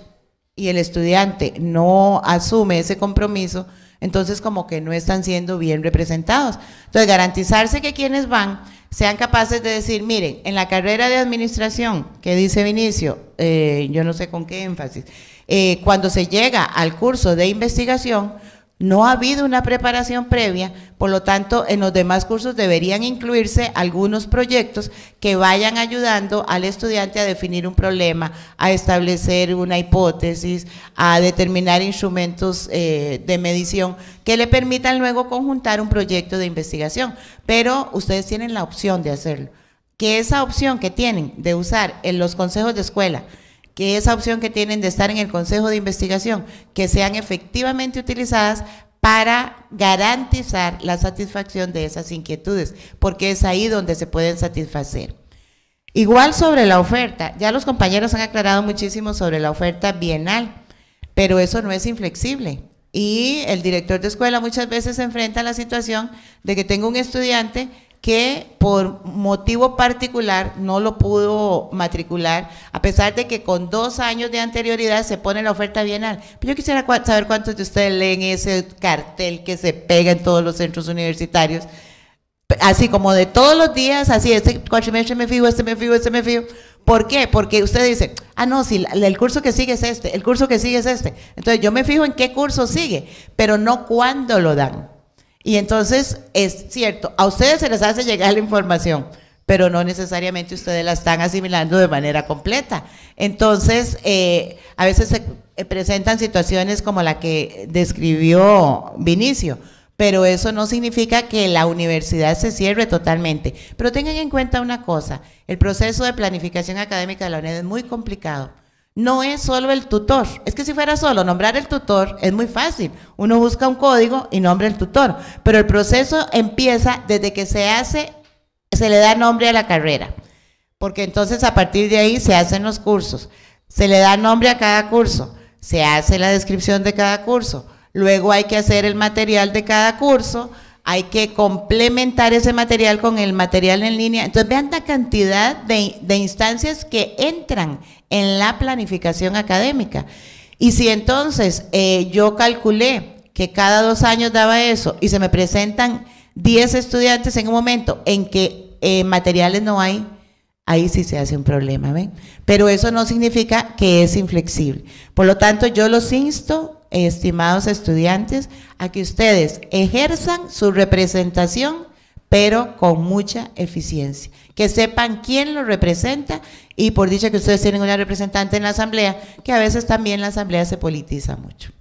y el estudiante no asume ese compromiso, entonces como que no están siendo bien representados. Entonces, garantizarse que quienes van sean capaces de decir, miren, en la carrera de administración, que dice Vinicio, eh, yo no sé con qué énfasis, eh, cuando se llega al curso de investigación, no ha habido una preparación previa, por lo tanto, en los demás cursos deberían incluirse algunos proyectos que vayan ayudando al estudiante a definir un problema, a establecer una hipótesis, a determinar instrumentos eh, de medición que le permitan luego conjuntar un proyecto de investigación. Pero ustedes tienen la opción de hacerlo. Que esa opción que tienen de usar en los consejos de escuela, que esa opción que tienen de estar en el Consejo de Investigación, que sean efectivamente utilizadas para garantizar la satisfacción de esas inquietudes, porque es ahí donde se pueden satisfacer. Igual sobre la oferta, ya los compañeros han aclarado muchísimo sobre la oferta bienal, pero eso no es inflexible. Y el director de escuela muchas veces se enfrenta a la situación de que tengo un estudiante que por motivo particular no lo pudo matricular, a pesar de que con dos años de anterioridad se pone la oferta bienal. yo quisiera saber cuántos de ustedes leen ese cartel que se pega en todos los centros universitarios, así como de todos los días, así, este cuatrimestre me fijo, este me fijo, este me fijo. ¿Por qué? Porque usted dice, ah, no, si el curso que sigue es este, el curso que sigue es este. Entonces yo me fijo en qué curso sigue, pero no cuándo lo dan. Y entonces es cierto, a ustedes se les hace llegar la información, pero no necesariamente ustedes la están asimilando de manera completa. Entonces, eh, a veces se eh, presentan situaciones como la que describió Vinicio, pero eso no significa que la universidad se cierre totalmente. Pero tengan en cuenta una cosa, el proceso de planificación académica de la UNED es muy complicado no es solo el tutor. Es que si fuera solo nombrar el tutor, es muy fácil. Uno busca un código y nombra el tutor. Pero el proceso empieza desde que se hace, se le da nombre a la carrera. Porque entonces a partir de ahí se hacen los cursos. Se le da nombre a cada curso. Se hace la descripción de cada curso. Luego hay que hacer el material de cada curso hay que complementar ese material con el material en línea. Entonces, vean la cantidad de, instancias que entran en la planificación académica. Y si entonces eh, yo calculé que cada dos años daba eso y se me presentan 10 estudiantes en un momento en que eh, materiales no hay, ahí sí se hace un problema, ¿ven? Pero eso no significa que es inflexible. Por lo tanto, yo los insto estimados estudiantes, a que ustedes ejerzan su representación, pero con mucha eficiencia. Que sepan quién lo representa y por dicha que ustedes tienen una representante en la asamblea, que a veces también la asamblea se politiza mucho.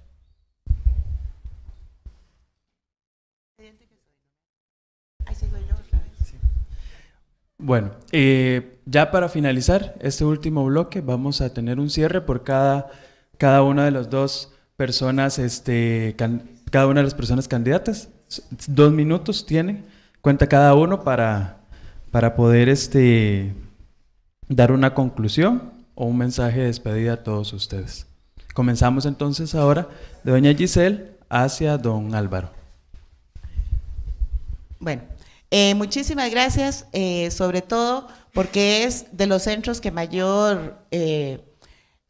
Bueno, eh, ya para finalizar este último bloque vamos a tener un cierre por cada, cada de los dos personas, este, cada una de las personas candidatas. Dos minutos tiene, cuenta cada uno para, para poder este, dar una conclusión o un mensaje de despedida a todos ustedes. Comenzamos entonces ahora de doña Giselle hacia don Álvaro. Bueno, eh, muchísimas gracias, eh, sobre todo porque es de los centros que mayor eh,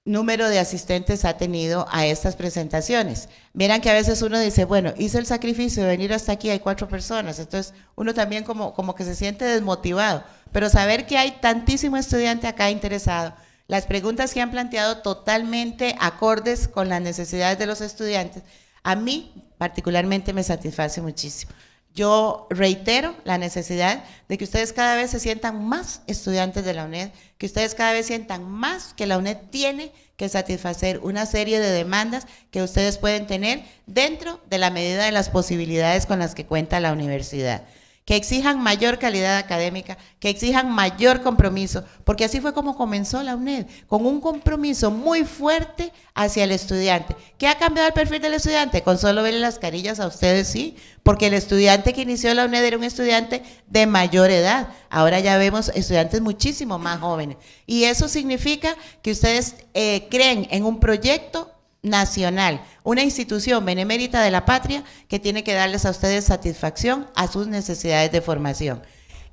número de asistentes ha tenido a estas presentaciones. Miren que a veces uno dice, bueno, hice el sacrificio de venir hasta aquí, hay cuatro personas, entonces uno también como, como que se siente desmotivado, pero saber que hay tantísimo estudiante acá interesado, las preguntas que han planteado totalmente acordes con las necesidades de los estudiantes, a mí particularmente me satisface muchísimo. Yo reitero la necesidad de que ustedes cada vez se sientan más estudiantes de la UNED, que ustedes cada vez sientan más que la UNED tiene que satisfacer una serie de demandas que ustedes pueden tener dentro de la medida de las posibilidades con las que cuenta la universidad que exijan mayor calidad académica, que exijan mayor compromiso, porque así fue como comenzó la UNED, con un compromiso muy fuerte hacia el estudiante. ¿Qué ha cambiado el perfil del estudiante? Con solo verle las carillas a ustedes sí, porque el estudiante que inició la UNED era un estudiante de mayor edad. Ahora ya vemos estudiantes muchísimo más jóvenes. Y eso significa que ustedes eh, creen en un proyecto nacional, una institución benemérita de la patria que tiene que darles a ustedes satisfacción a sus necesidades de formación.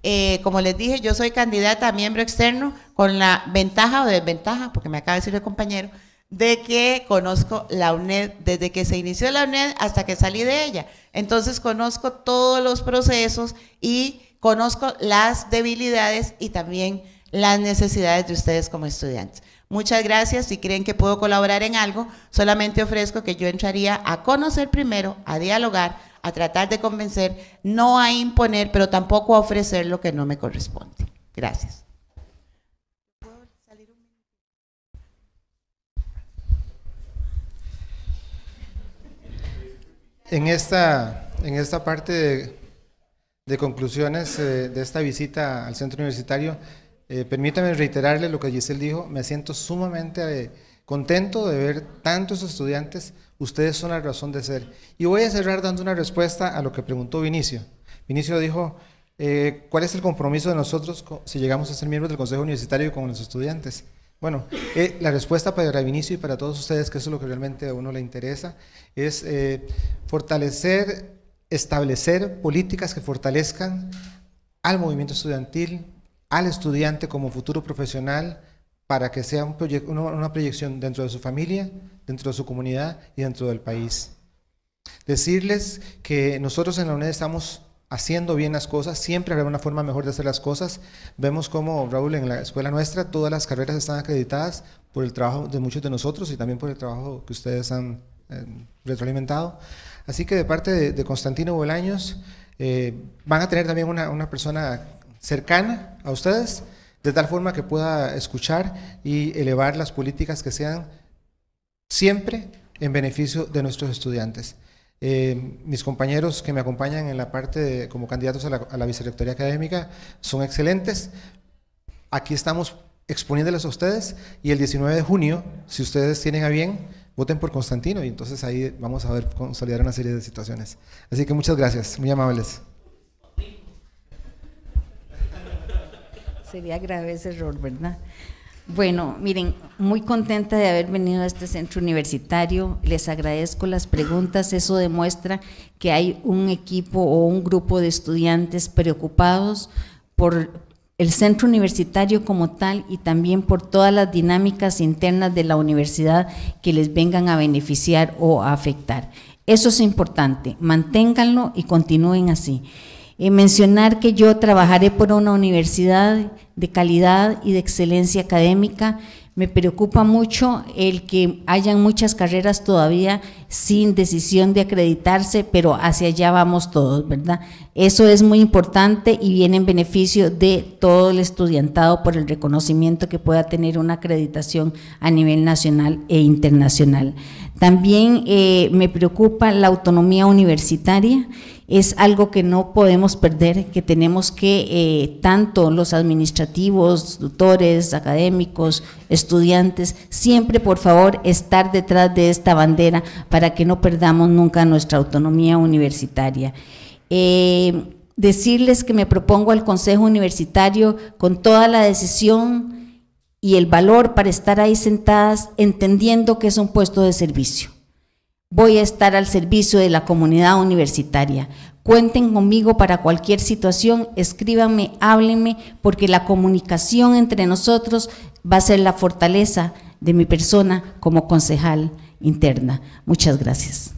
Eh, como les dije, yo soy candidata a miembro externo con la ventaja o desventaja, porque me acaba de decir el compañero, de que conozco la UNED desde que se inició la UNED hasta que salí de ella. Entonces conozco todos los procesos y conozco las debilidades y también las necesidades de ustedes como estudiantes. Muchas gracias. Si creen que puedo colaborar en algo, solamente ofrezco que yo entraría a conocer primero, a dialogar, a tratar de convencer, no a imponer, pero tampoco a ofrecer lo que no me corresponde. Gracias. En esta, en esta parte de, conclusiones eh, de esta visita al centro universitario, eh, permítame reiterarle lo que Giselle dijo, me siento sumamente eh, contento de ver tantos estudiantes, ustedes son la razón de ser. Y voy a cerrar dando una respuesta a lo que preguntó Vinicio. Vinicio dijo, eh, ¿cuál es el compromiso de nosotros si llegamos a ser miembros del Consejo Universitario con los estudiantes? Bueno, la respuesta para Vinicio y para todos ustedes, que eso es lo que realmente a uno le interesa, es fortalecer, establecer políticas que fortalezcan al movimiento estudiantil, al estudiante como futuro profesional para que sea un una proyección dentro de su familia, dentro de su comunidad y dentro del país. Decirles que nosotros en la UNED estamos haciendo bien las cosas, siempre habrá una forma mejor de hacer las cosas. Vemos como, Raúl, en la escuela nuestra todas las carreras están acreditadas por el trabajo de muchos de nosotros y también por el trabajo que ustedes han eh, retroalimentado. Así que de parte de, Constantino Bolaños, eh, van a tener también una, una persona cercana a ustedes, de tal forma que pueda escuchar y elevar las políticas que sean siempre en beneficio de nuestros estudiantes. Eh, mis compañeros que me acompañan en la parte como candidatos a la, vicerrectoría académica son excelentes. Aquí estamos exponiéndoles a ustedes y el 19 de junio, si ustedes tienen a bien, voten por Constantino y entonces ahí vamos a ver consolidar una serie de situaciones. Así que muchas gracias, muy amables. sería grave ese error, ¿verdad? Bueno, miren, muy contenta de haber venido a este centro universitario. Les agradezco las preguntas. Eso demuestra que hay un equipo o un grupo de estudiantes preocupados por el centro universitario como tal y también por todas las dinámicas internas de la universidad que les vengan a beneficiar o a afectar. Eso es importante. Manténganlo y continúen así mencionar que yo trabajaré por una universidad de calidad y de excelencia académica. Me preocupa mucho el que hayan muchas carreras todavía sin decisión de acreditarse, pero hacia allá vamos todos, ¿verdad? Eso es muy importante y viene en beneficio de todo el estudiantado por el reconocimiento que pueda tener una acreditación a nivel nacional e internacional. También eh, me preocupa la autonomía universitaria es algo que no podemos perder, que tenemos que eh, tanto los administrativos, tutores, académicos, estudiantes, siempre por favor estar detrás de esta bandera para que no perdamos nunca nuestra autonomía universitaria. Eh, decirles que me propongo al Consejo Universitario con toda la decisión y el valor para estar ahí sentadas entendiendo que es un puesto de servicio Voy a estar al servicio de la comunidad universitaria. Cuenten conmigo para cualquier situación, escríbanme, háblenme, porque la comunicación entre nosotros va a ser la fortaleza de mi persona como concejal interna. Muchas gracias.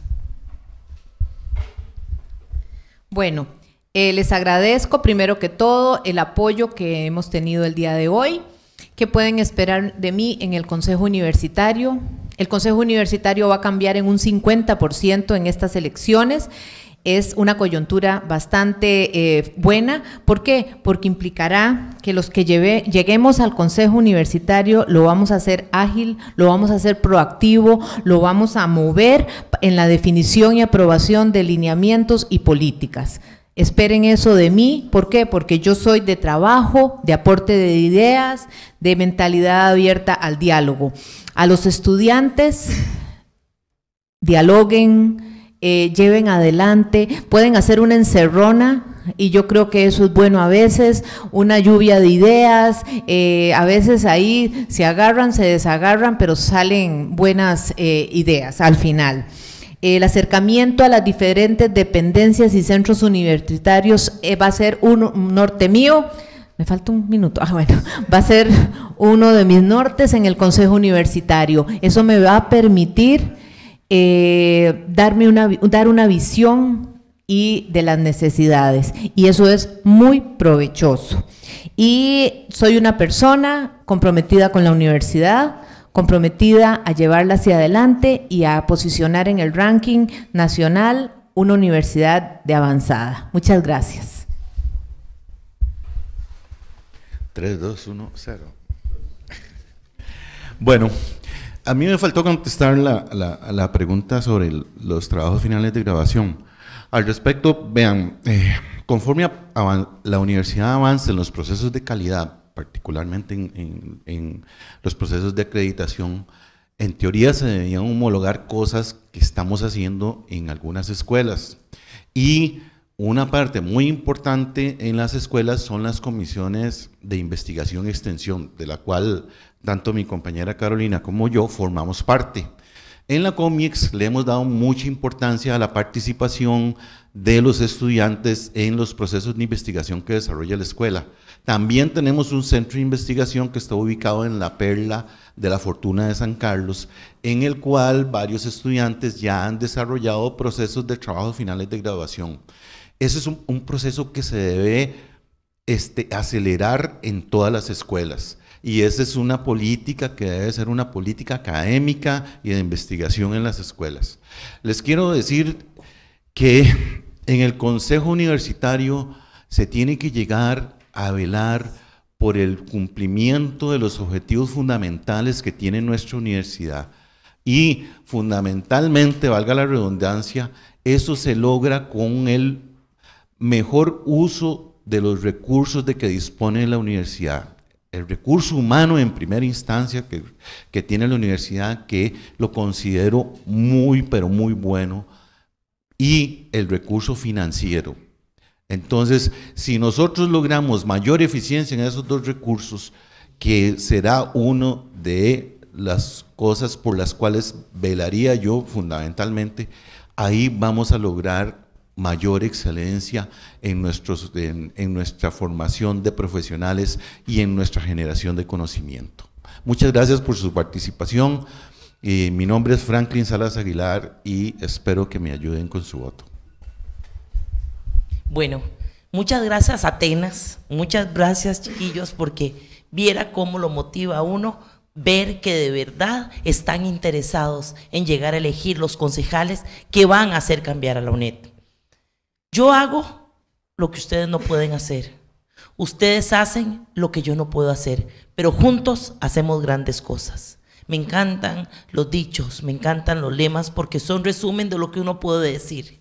Bueno, eh, les agradezco primero que todo el apoyo que hemos tenido el día de hoy, que pueden esperar de mí en el Consejo Universitario, el Consejo Universitario va a cambiar en un 50% en estas elecciones es una coyuntura bastante eh, buena. ¿Por qué? Porque implicará que los que lleguemos al Consejo Universitario lo vamos a hacer ágil, lo vamos a hacer proactivo, lo vamos a mover en la definición y aprobación de lineamientos y políticas. Esperen eso de mí. ¿Por qué? Porque yo soy de trabajo, de aporte de ideas, de mentalidad abierta al diálogo. A los estudiantes, dialoguen, eh, lleven adelante, pueden hacer una encerrona. Y yo creo que eso es bueno a veces, una lluvia de ideas, eh, a veces ahí se agarran, se desagarran, pero salen buenas eh, ideas al final. El acercamiento a las diferentes dependencias y centros universitarios eh, va a ser un, norte mío. Me falta un minuto. <laughs> Ah, bueno, va a ser uno de mis nortes en el Consejo Universitario. Eso me va a permitir eh, darme una, dar una visión y de las necesidades. Y eso es muy provechoso. Y soy una persona comprometida con la universidad, comprometida a llevarla hacia adelante y a posicionar en el ranking nacional una universidad de avanzada. Muchas gracias. 3, 2, 1, 0. Bueno, a mí me faltó contestar la, pregunta sobre los trabajos finales de grabación. Al respecto, vean, eh, conforme la universidad avanza en los procesos de calidad, particularmente en, los procesos de acreditación, en teoría se debían homologar cosas que estamos haciendo en algunas escuelas. Y una parte muy importante en las escuelas son las comisiones de investigación y extensión, de la cual tanto mi compañera Carolina como yo formamos parte. En la COMIX le hemos dado mucha importancia a la participación de los estudiantes en los procesos de investigación que desarrolla la escuela. También tenemos un centro de investigación que está ubicado en la Perla de la Fortuna de San Carlos, en el cual varios estudiantes ya han desarrollado procesos de trabajo finales de graduación. Ese es un, proceso que se debe este, acelerar en todas las escuelas. Y esa es una política que debe ser una política académica y de investigación en las escuelas. Les quiero decir que en el Consejo Universitario se tiene que llegar a velar por el cumplimiento de los objetivos fundamentales que tiene nuestra universidad. Y fundamentalmente, valga la redundancia, eso se logra con el mejor uso de los recursos de que dispone la universidad el recurso humano en primera instancia que, que, tiene la universidad, que lo considero muy, pero muy bueno, y el recurso financiero. Entonces, si nosotros logramos mayor eficiencia en esos dos recursos, que será uno de las cosas por las cuales velaría yo fundamentalmente, ahí vamos a lograr mayor excelencia en, nuestros, en, nuestra formación de profesionales y en nuestra generación de conocimiento. Muchas gracias por su participación. Eh, mi nombre es Franklin Salas Aguilar y espero que me ayuden con su voto. Bueno, muchas gracias Atenas, muchas gracias chiquillos porque viera cómo lo motiva uno ver que de verdad están interesados en llegar a elegir los concejales que van a hacer cambiar a la UNED. Yo hago lo que ustedes no pueden hacer. Ustedes hacen lo que yo no puedo hacer, pero juntos hacemos grandes cosas. Me encantan los dichos, me encantan los lemas porque son resumen de lo que uno puede decir.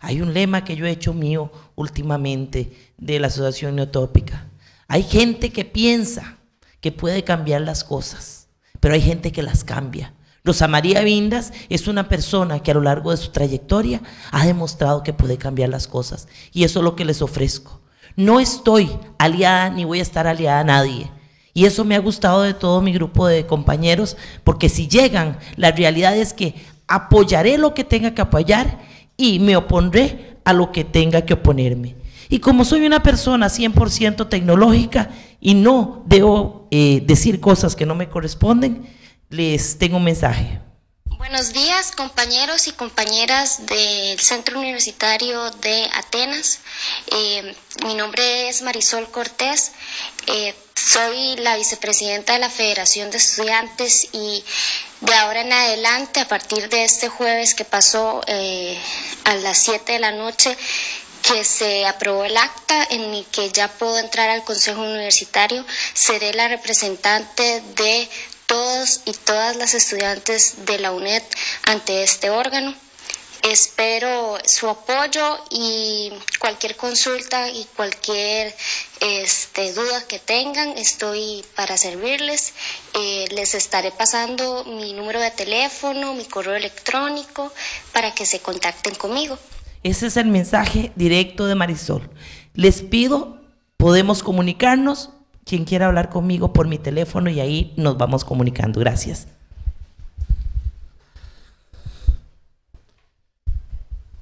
Hay un lema que yo he hecho mío últimamente de la Asociación Neotópica. Hay gente que piensa que puede cambiar las cosas, pero hay gente que las cambia. Rosa María Vindas es una persona que a lo largo de su trayectoria ha demostrado que puede cambiar las cosas y eso es lo que les ofrezco. No estoy aliada ni voy a estar aliada a nadie. Y eso me ha gustado de todo mi grupo de compañeros, porque si llegan, la realidad es que apoyaré lo que tenga que apoyar y me opondré a lo que tenga que oponerme. Y como soy una persona 100% tecnológica y no debo eh, decir cosas que no me corresponden, les tengo un mensaje. Buenos días compañeros y compañeras del Centro Universitario de Atenas. Eh, mi nombre es Marisol Cortés. Eh, soy la vicepresidenta de la Federación de Estudiantes y de ahora en adelante, a partir de este jueves que pasó eh, a las 7 de la noche, que se aprobó el acta en el que ya puedo entrar al Consejo Universitario, seré la representante de y todas las estudiantes de la UNED ante este órgano. Espero su apoyo y cualquier consulta y cualquier este, duda que tengan, estoy para servirles. Eh, les estaré pasando mi número de teléfono, mi correo electrónico, para que se contacten conmigo. Ese es el mensaje directo de Marisol. Les pido, podemos comunicarnos, quien quiera hablar conmigo por mi teléfono y ahí nos vamos comunicando. Gracias.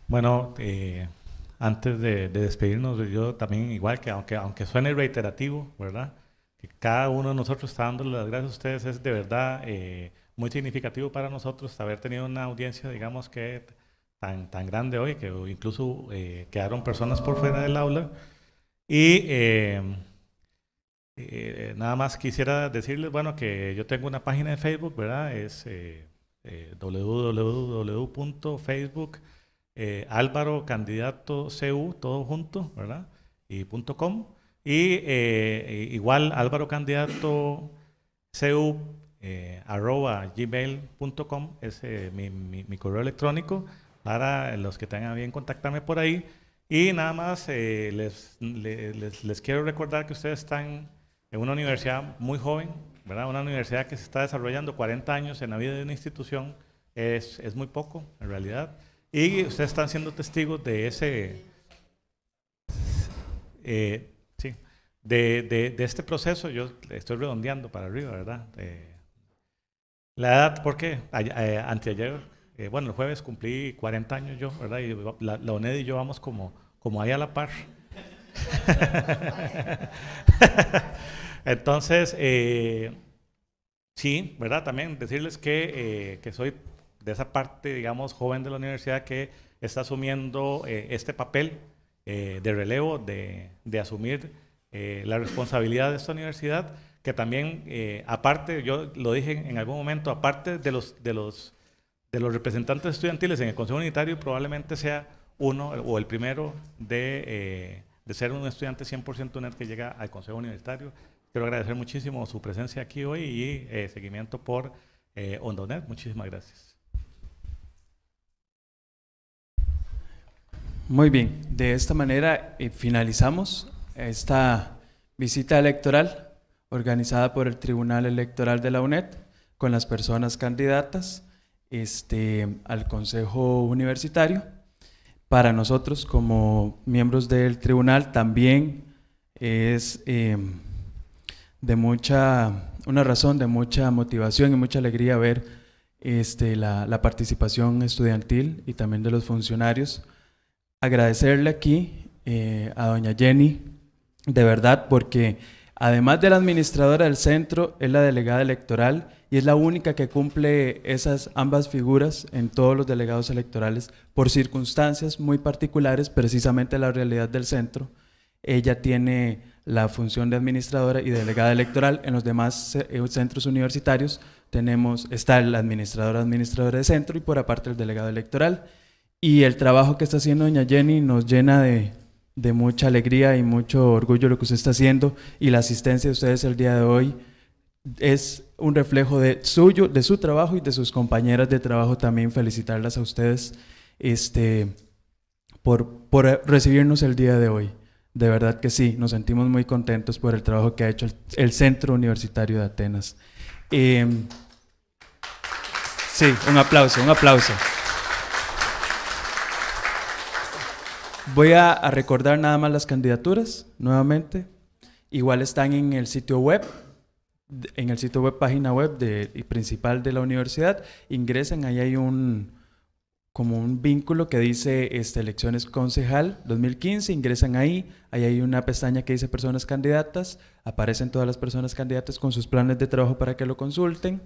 Bueno, eh, antes de, de, despedirnos, yo también, igual que aunque, aunque suene reiterativo, ¿verdad? Que cada uno de nosotros está dándole las gracias a ustedes, es de verdad eh, muy significativo para nosotros haber tenido una audiencia, digamos que tan, tan grande hoy, que incluso eh, quedaron personas por fuera del aula. Y eh, eh, nada más quisiera decirles, bueno, que yo tengo una página de Facebook, ¿verdad? Es eh, eh www.facebook Álvaro todo junto, ¿verdad? Y punto Y igual Álvaro Candidato es mi, correo electrónico para los que tengan bien contactarme por ahí. Y nada más les, les, les, quiero recordar que ustedes están en una universidad muy joven, ¿verdad? Una universidad que se está desarrollando 40 años en la vida de una institución es, muy poco, en realidad. Y ustedes están siendo testigos de ese. Eh, sí, de, este proceso. Yo estoy redondeando para arriba, ¿verdad? Eh, la edad, ¿por qué? Eh, anteayer, bueno, el jueves cumplí 40 años yo, ¿verdad? Y la, la UNED y yo vamos como, como ahí a la par. <laughs> <laughs> Entonces, eh, sí, ¿verdad? También decirles eh, que, soy de esa parte, digamos, joven de la universidad que está asumiendo eh, este papel de relevo, de, asumir la responsabilidad de esta universidad, que también, aparte, yo lo dije en algún momento, aparte de los, de los, de los representantes estudiantiles en el Consejo Unitario, probablemente sea uno o el primero de de ser un estudiante 100% uner que llega al Consejo Universitario, Quiero agradecer muchísimo su presencia aquí hoy y eh, seguimiento por eh, Ondonet. Muchísimas gracias. Muy bien, de esta manera eh, finalizamos esta visita electoral organizada por el Tribunal Electoral de la UNED con las personas candidatas este, al Consejo Universitario. Para nosotros como miembros del tribunal también es... Eh, de mucha, una razón de mucha motivación y mucha alegría ver este, la, la participación estudiantil y también de los funcionarios. Agradecerle aquí eh, a doña Jenny, de verdad, porque además de la administradora del centro, es la delegada electoral y es la única que cumple esas ambas figuras en todos los delegados electorales por circunstancias muy particulares, precisamente la realidad del centro. Ella tiene la función de administradora y delegada electoral. En los demás eh, centros universitarios tenemos, está el administrador administradora de centro y por aparte el delegado electoral. Y el trabajo que está haciendo doña Jenny nos llena de, mucha alegría y mucho orgullo lo que usted está haciendo y la asistencia de ustedes el día de hoy es un reflejo de suyo, de su trabajo y de sus compañeras de trabajo también felicitarlas a ustedes este, por eh, recibirnos el día de hoy. De verdad que sí, nos sentimos muy contentos por el trabajo que ha hecho el, Centro Universitario de Atenas. Em, sí, un aplauso, un aplauso. Voy a, recordar nada más las candidaturas nuevamente. Igual están en el sitio web, en el sitio web, página web de, principal de la universidad. Ingresen, ahí hay un, como un vínculo que dice este, elecciones concejal 2015, ingresan ahí, ahí hay una pestaña que dice personas candidatas, aparecen todas las personas candidatas con sus planes de trabajo para que lo consulten,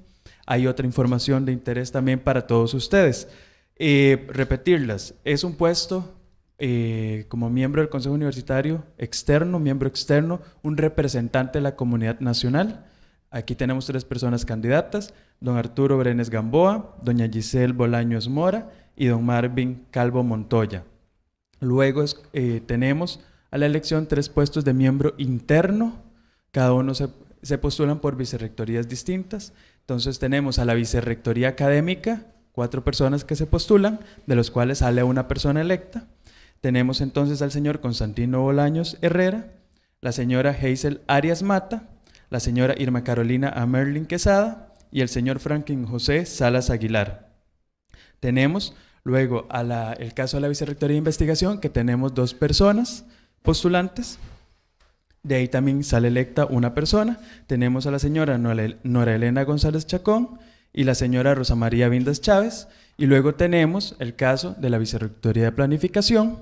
hay otra información de interés también para todos ustedes. Eh, repetirlas, es un puesto eh, como miembro del Consejo Universitario externo, miembro externo, un representante de la comunidad nacional. Aquí tenemos tres personas candidatas, don Arturo Brenes Gamboa, doña Giselle Bolaños Mora, y don Marvin Calvo Montoya. Luego eh, tenemos a la elección tres puestos de miembro interno, cada uno se, se postulan por vicerrectorías distintas. Entonces tenemos a la vicerrectoría académica, cuatro personas que se postulan, de los cuales sale una persona electa. Tenemos entonces al señor Constantino Bolaños Herrera, la señora Hazel Arias Mata, la señora Irma Carolina Amerlin Quesada y el señor Franklin José Salas Aguilar. Tenemos Luego, el caso de la Vicerrectoría de Investigación, que tenemos dos personas postulantes. De ahí también sale electa una persona. Tenemos a la señora Nora Elena González Chacón y la señora Rosa María Vindas Chávez. Y luego tenemos el caso de la Vicerrectoría de Planificación,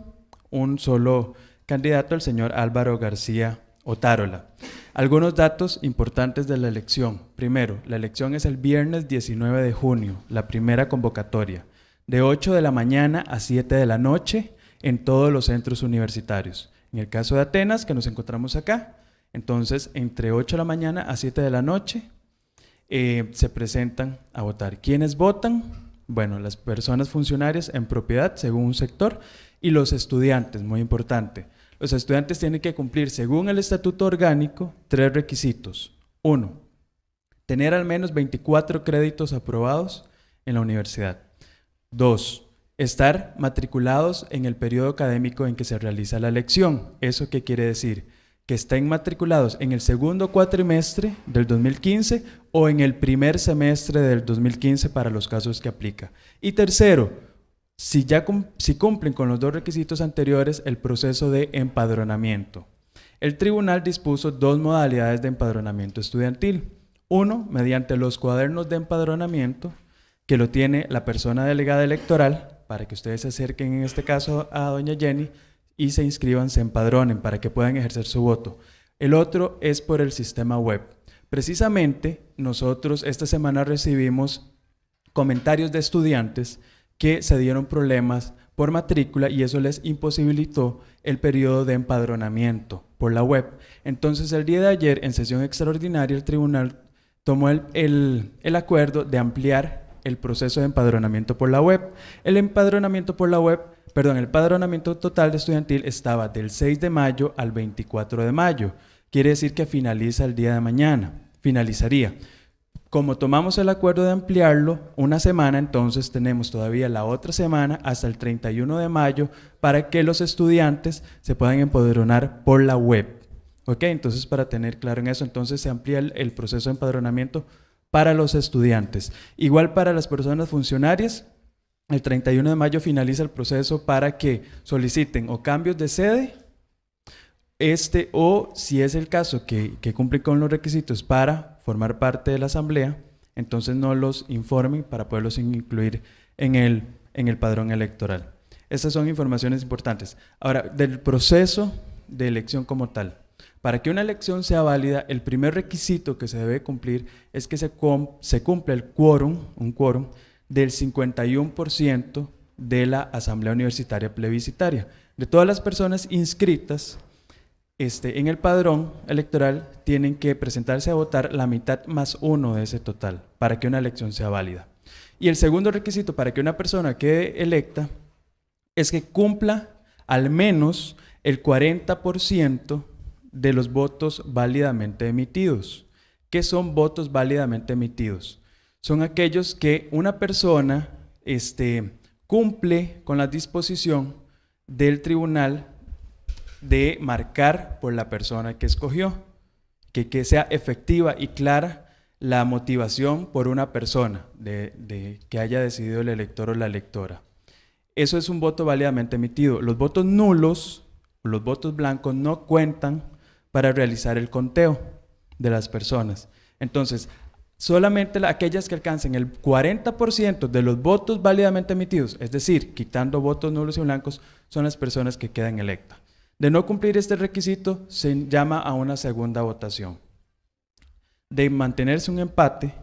un solo candidato, el señor Álvaro García Otárola. Algunos datos importantes de la elección. Primero, la elección es el viernes 19 de junio, la primera convocatoria de 8 de la mañana a 7 de la noche en todos los centros universitarios. En el caso de Atenas, que nos encontramos acá, entonces entre 8 de la mañana a 7 de la noche eh, se presentan a votar. ¿Quiénes votan? Bueno, las personas funcionarias en propiedad según un sector y los estudiantes, muy importante. Los estudiantes tienen que cumplir, según el estatuto orgánico, tres requisitos. Uno, tener al menos 24 créditos aprobados en la universidad. Dos, Estar matriculados en el periodo académico en que se realiza la lección. ¿Eso qué quiere decir? Que estén matriculados en el segundo cuatrimestre del 2015 o en el primer semestre del 2015 para los casos que aplica. Y tercero, si ya si cumplen con los dos requisitos anteriores, el proceso de empadronamiento. El tribunal dispuso dos modalidades de empadronamiento estudiantil. Uno, mediante los cuadernos de empadronamiento que lo tiene la persona delegada electoral para que ustedes se acerquen en este caso a doña Jenny y se inscriban, se empadronen para que puedan ejercer su voto. El otro es por el sistema web. Precisamente nosotros esta semana recibimos comentarios de estudiantes que se dieron problemas por matrícula y eso les imposibilitó el periodo de empadronamiento por la web. Entonces el día de ayer en sesión extraordinaria el tribunal tomó el, el acuerdo de ampliar el proceso de empadronamiento por la web. El empadronamiento por la web, perdón, el empadronamiento total de estudiantil estaba del 6 de mayo al 24 de mayo. Quiere decir que finaliza el día de mañana, finalizaría. Como tomamos el acuerdo de ampliarlo una semana, entonces tenemos todavía la otra semana hasta el 31 de mayo para que los estudiantes se puedan empadronar por la web. ¿Ok? Entonces, para tener claro en eso, entonces se amplía el proceso de empadronamiento para los estudiantes. Igual para las personas funcionarias, el 31 de mayo finaliza el proceso para que soliciten o cambios de sede, este o si es el caso que, que cumplen con los requisitos para formar parte de la asamblea, entonces no los informen para poderlos incluir en el, en el padrón electoral. Estas son informaciones importantes. Ahora, del proceso de elección como tal. Para que una elección sea válida, el primer requisito que se debe cumplir es que se, cumpla el quórum, un quórum, del 51% de la Asamblea Universitaria Plebiscitaria. De todas las personas inscritas este, en el padrón electoral, tienen que presentarse a votar la mitad más uno de ese total para que una elección sea válida. Y el segundo requisito para que una persona quede electa es que cumpla al menos el 40% de los votos válidamente emitidos. ¿Qué son votos válidamente emitidos? Son aquellos que una persona este, cumple con la disposición del tribunal de marcar por la persona que escogió, que, que sea efectiva y clara la motivación por una persona de, de, que haya decidido el elector o la electora. Eso es un voto válidamente emitido. Los votos nulos, los votos blancos no cuentan para realizar el conteo de las personas. Entonces, solamente aquellas que alcancen el 40% de los votos válidamente emitidos, es decir, quitando votos nulos y blancos, son las personas que quedan electas. De no cumplir este requisito, se llama a una segunda votación. De mantenerse un empate,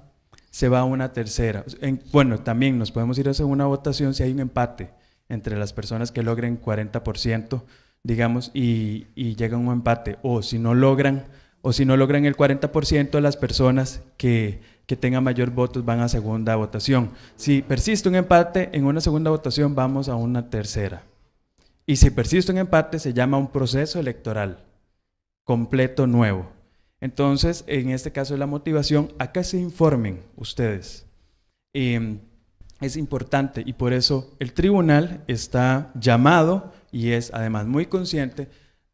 se va a una tercera. bueno, también nos podemos ir a una votación si hay un empate entre las personas que logren 40% digamos, y, llega un empate. O si no logran, o si no logran el 40% de las personas que, que tengan mayor votos van a segunda votación. Si persiste un empate, en una segunda votación vamos a una tercera. Y si persiste un empate, se llama un proceso electoral completo nuevo. Entonces, en este caso de la motivación, acá se informen ustedes. Em, es importante y por eso el tribunal está llamado y es además muy consciente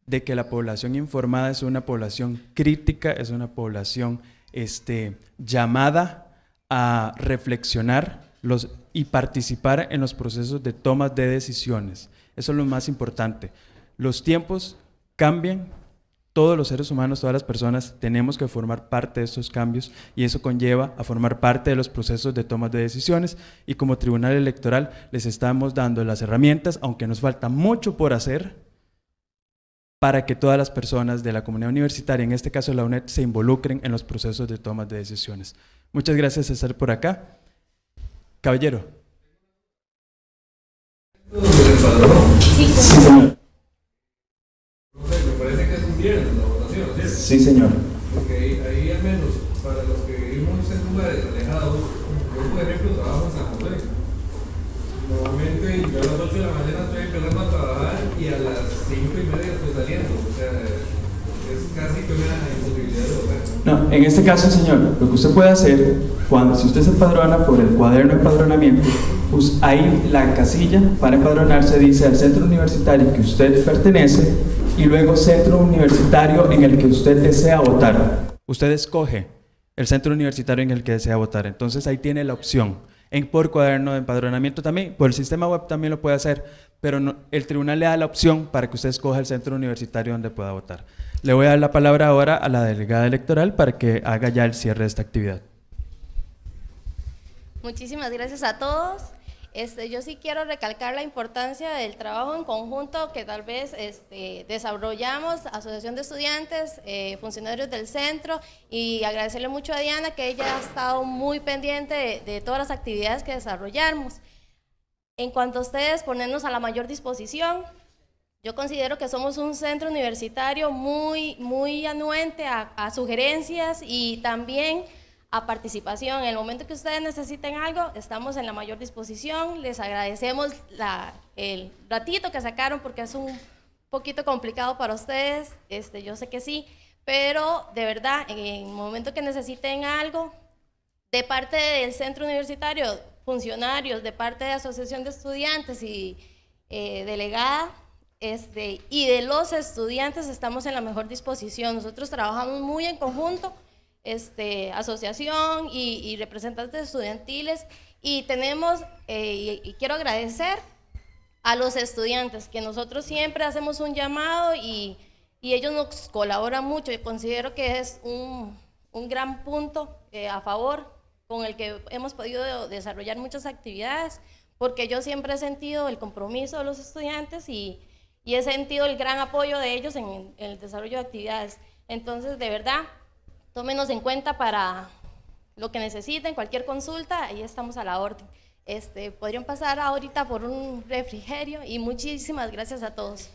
de que la población informada es una población crítica, es una población este, llamada a reflexionar los, y participar en los procesos de toma de decisiones. Eso es lo más importante. Los tiempos cambian, todos los seres humanos, todas las personas, tenemos que formar parte de estos cambios y eso conlleva a formar parte de los procesos de toma de decisiones y como Tribunal Electoral les estamos dando las herramientas, aunque nos falta mucho por hacer, para que todas las personas de la comunidad universitaria, en este caso la UNED, se involucren en los procesos de toma de decisiones. Muchas gracias por estar por acá. Caballero la Sí, señor. Porque ahí, al menos, para los que vivimos en lugares alejados, yo por ejemplo trabajo en San José. Normalmente yo a las 8 de la mañana estoy empezando a trabajar y a las 5 y media estoy saliendo. O sea, es casi que la imposibilidad de votar. No, en este caso, señor, lo que usted puede hacer, cuando, si usted se empadrona por el cuaderno de empadronamiento, pues ahí la casilla para empadronarse dice al centro universitario que usted pertenece y luego centro universitario en el que usted desea votar. Usted escoge el centro universitario en el que desea votar, entonces ahí tiene la opción. En, por cuaderno de empadronamiento también, por el sistema web también lo puede hacer, pero el tribunal le da la opción para que usted escoja el centro universitario donde pueda votar. Le voy a dar la palabra ahora a la delegada electoral para que haga ya el cierre de esta actividad. Muchísimas gracias a todos. Este, yo sí quiero recalcar la importancia del trabajo en conjunto que tal vez este, desarrollamos, Asociación de Estudiantes, eh, funcionarios del centro, y agradecerle mucho a Diana que ella ha estado muy pendiente de, todas las actividades que desarrollamos. En cuanto a ustedes, ponernos a la mayor disposición. Yo considero que somos un centro universitario muy, muy anuente a, a sugerencias y también a participación. En el momento que ustedes necesiten algo, estamos en la mayor disposición. Les agradecemos el ratito que sacaron porque es un poquito complicado para ustedes. Este, yo sé que sí, pero de verdad, en el momento que necesiten algo, de parte del centro universitario, funcionarios, de parte de Asociación de Estudiantes y eh, delegada, este, y de los estudiantes estamos en la mejor disposición. Nosotros trabajamos muy en conjunto este, asociación y, representantes estudiantiles y tenemos, eh, y, quiero agradecer a los estudiantes, que nosotros siempre hacemos un llamado y, ellos nos colaboran mucho. y considero que es un, gran punto eh, a favor con el que hemos podido desarrollar muchas actividades, porque yo siempre he sentido el compromiso de los estudiantes y, he sentido el gran apoyo de ellos en el desarrollo de actividades. Entonces, de verdad, tómenos en cuenta para lo que necesiten, cualquier consulta, ahí estamos a la orden. Este, podrían pasar ahorita por un refrigerio y muchísimas gracias a todos.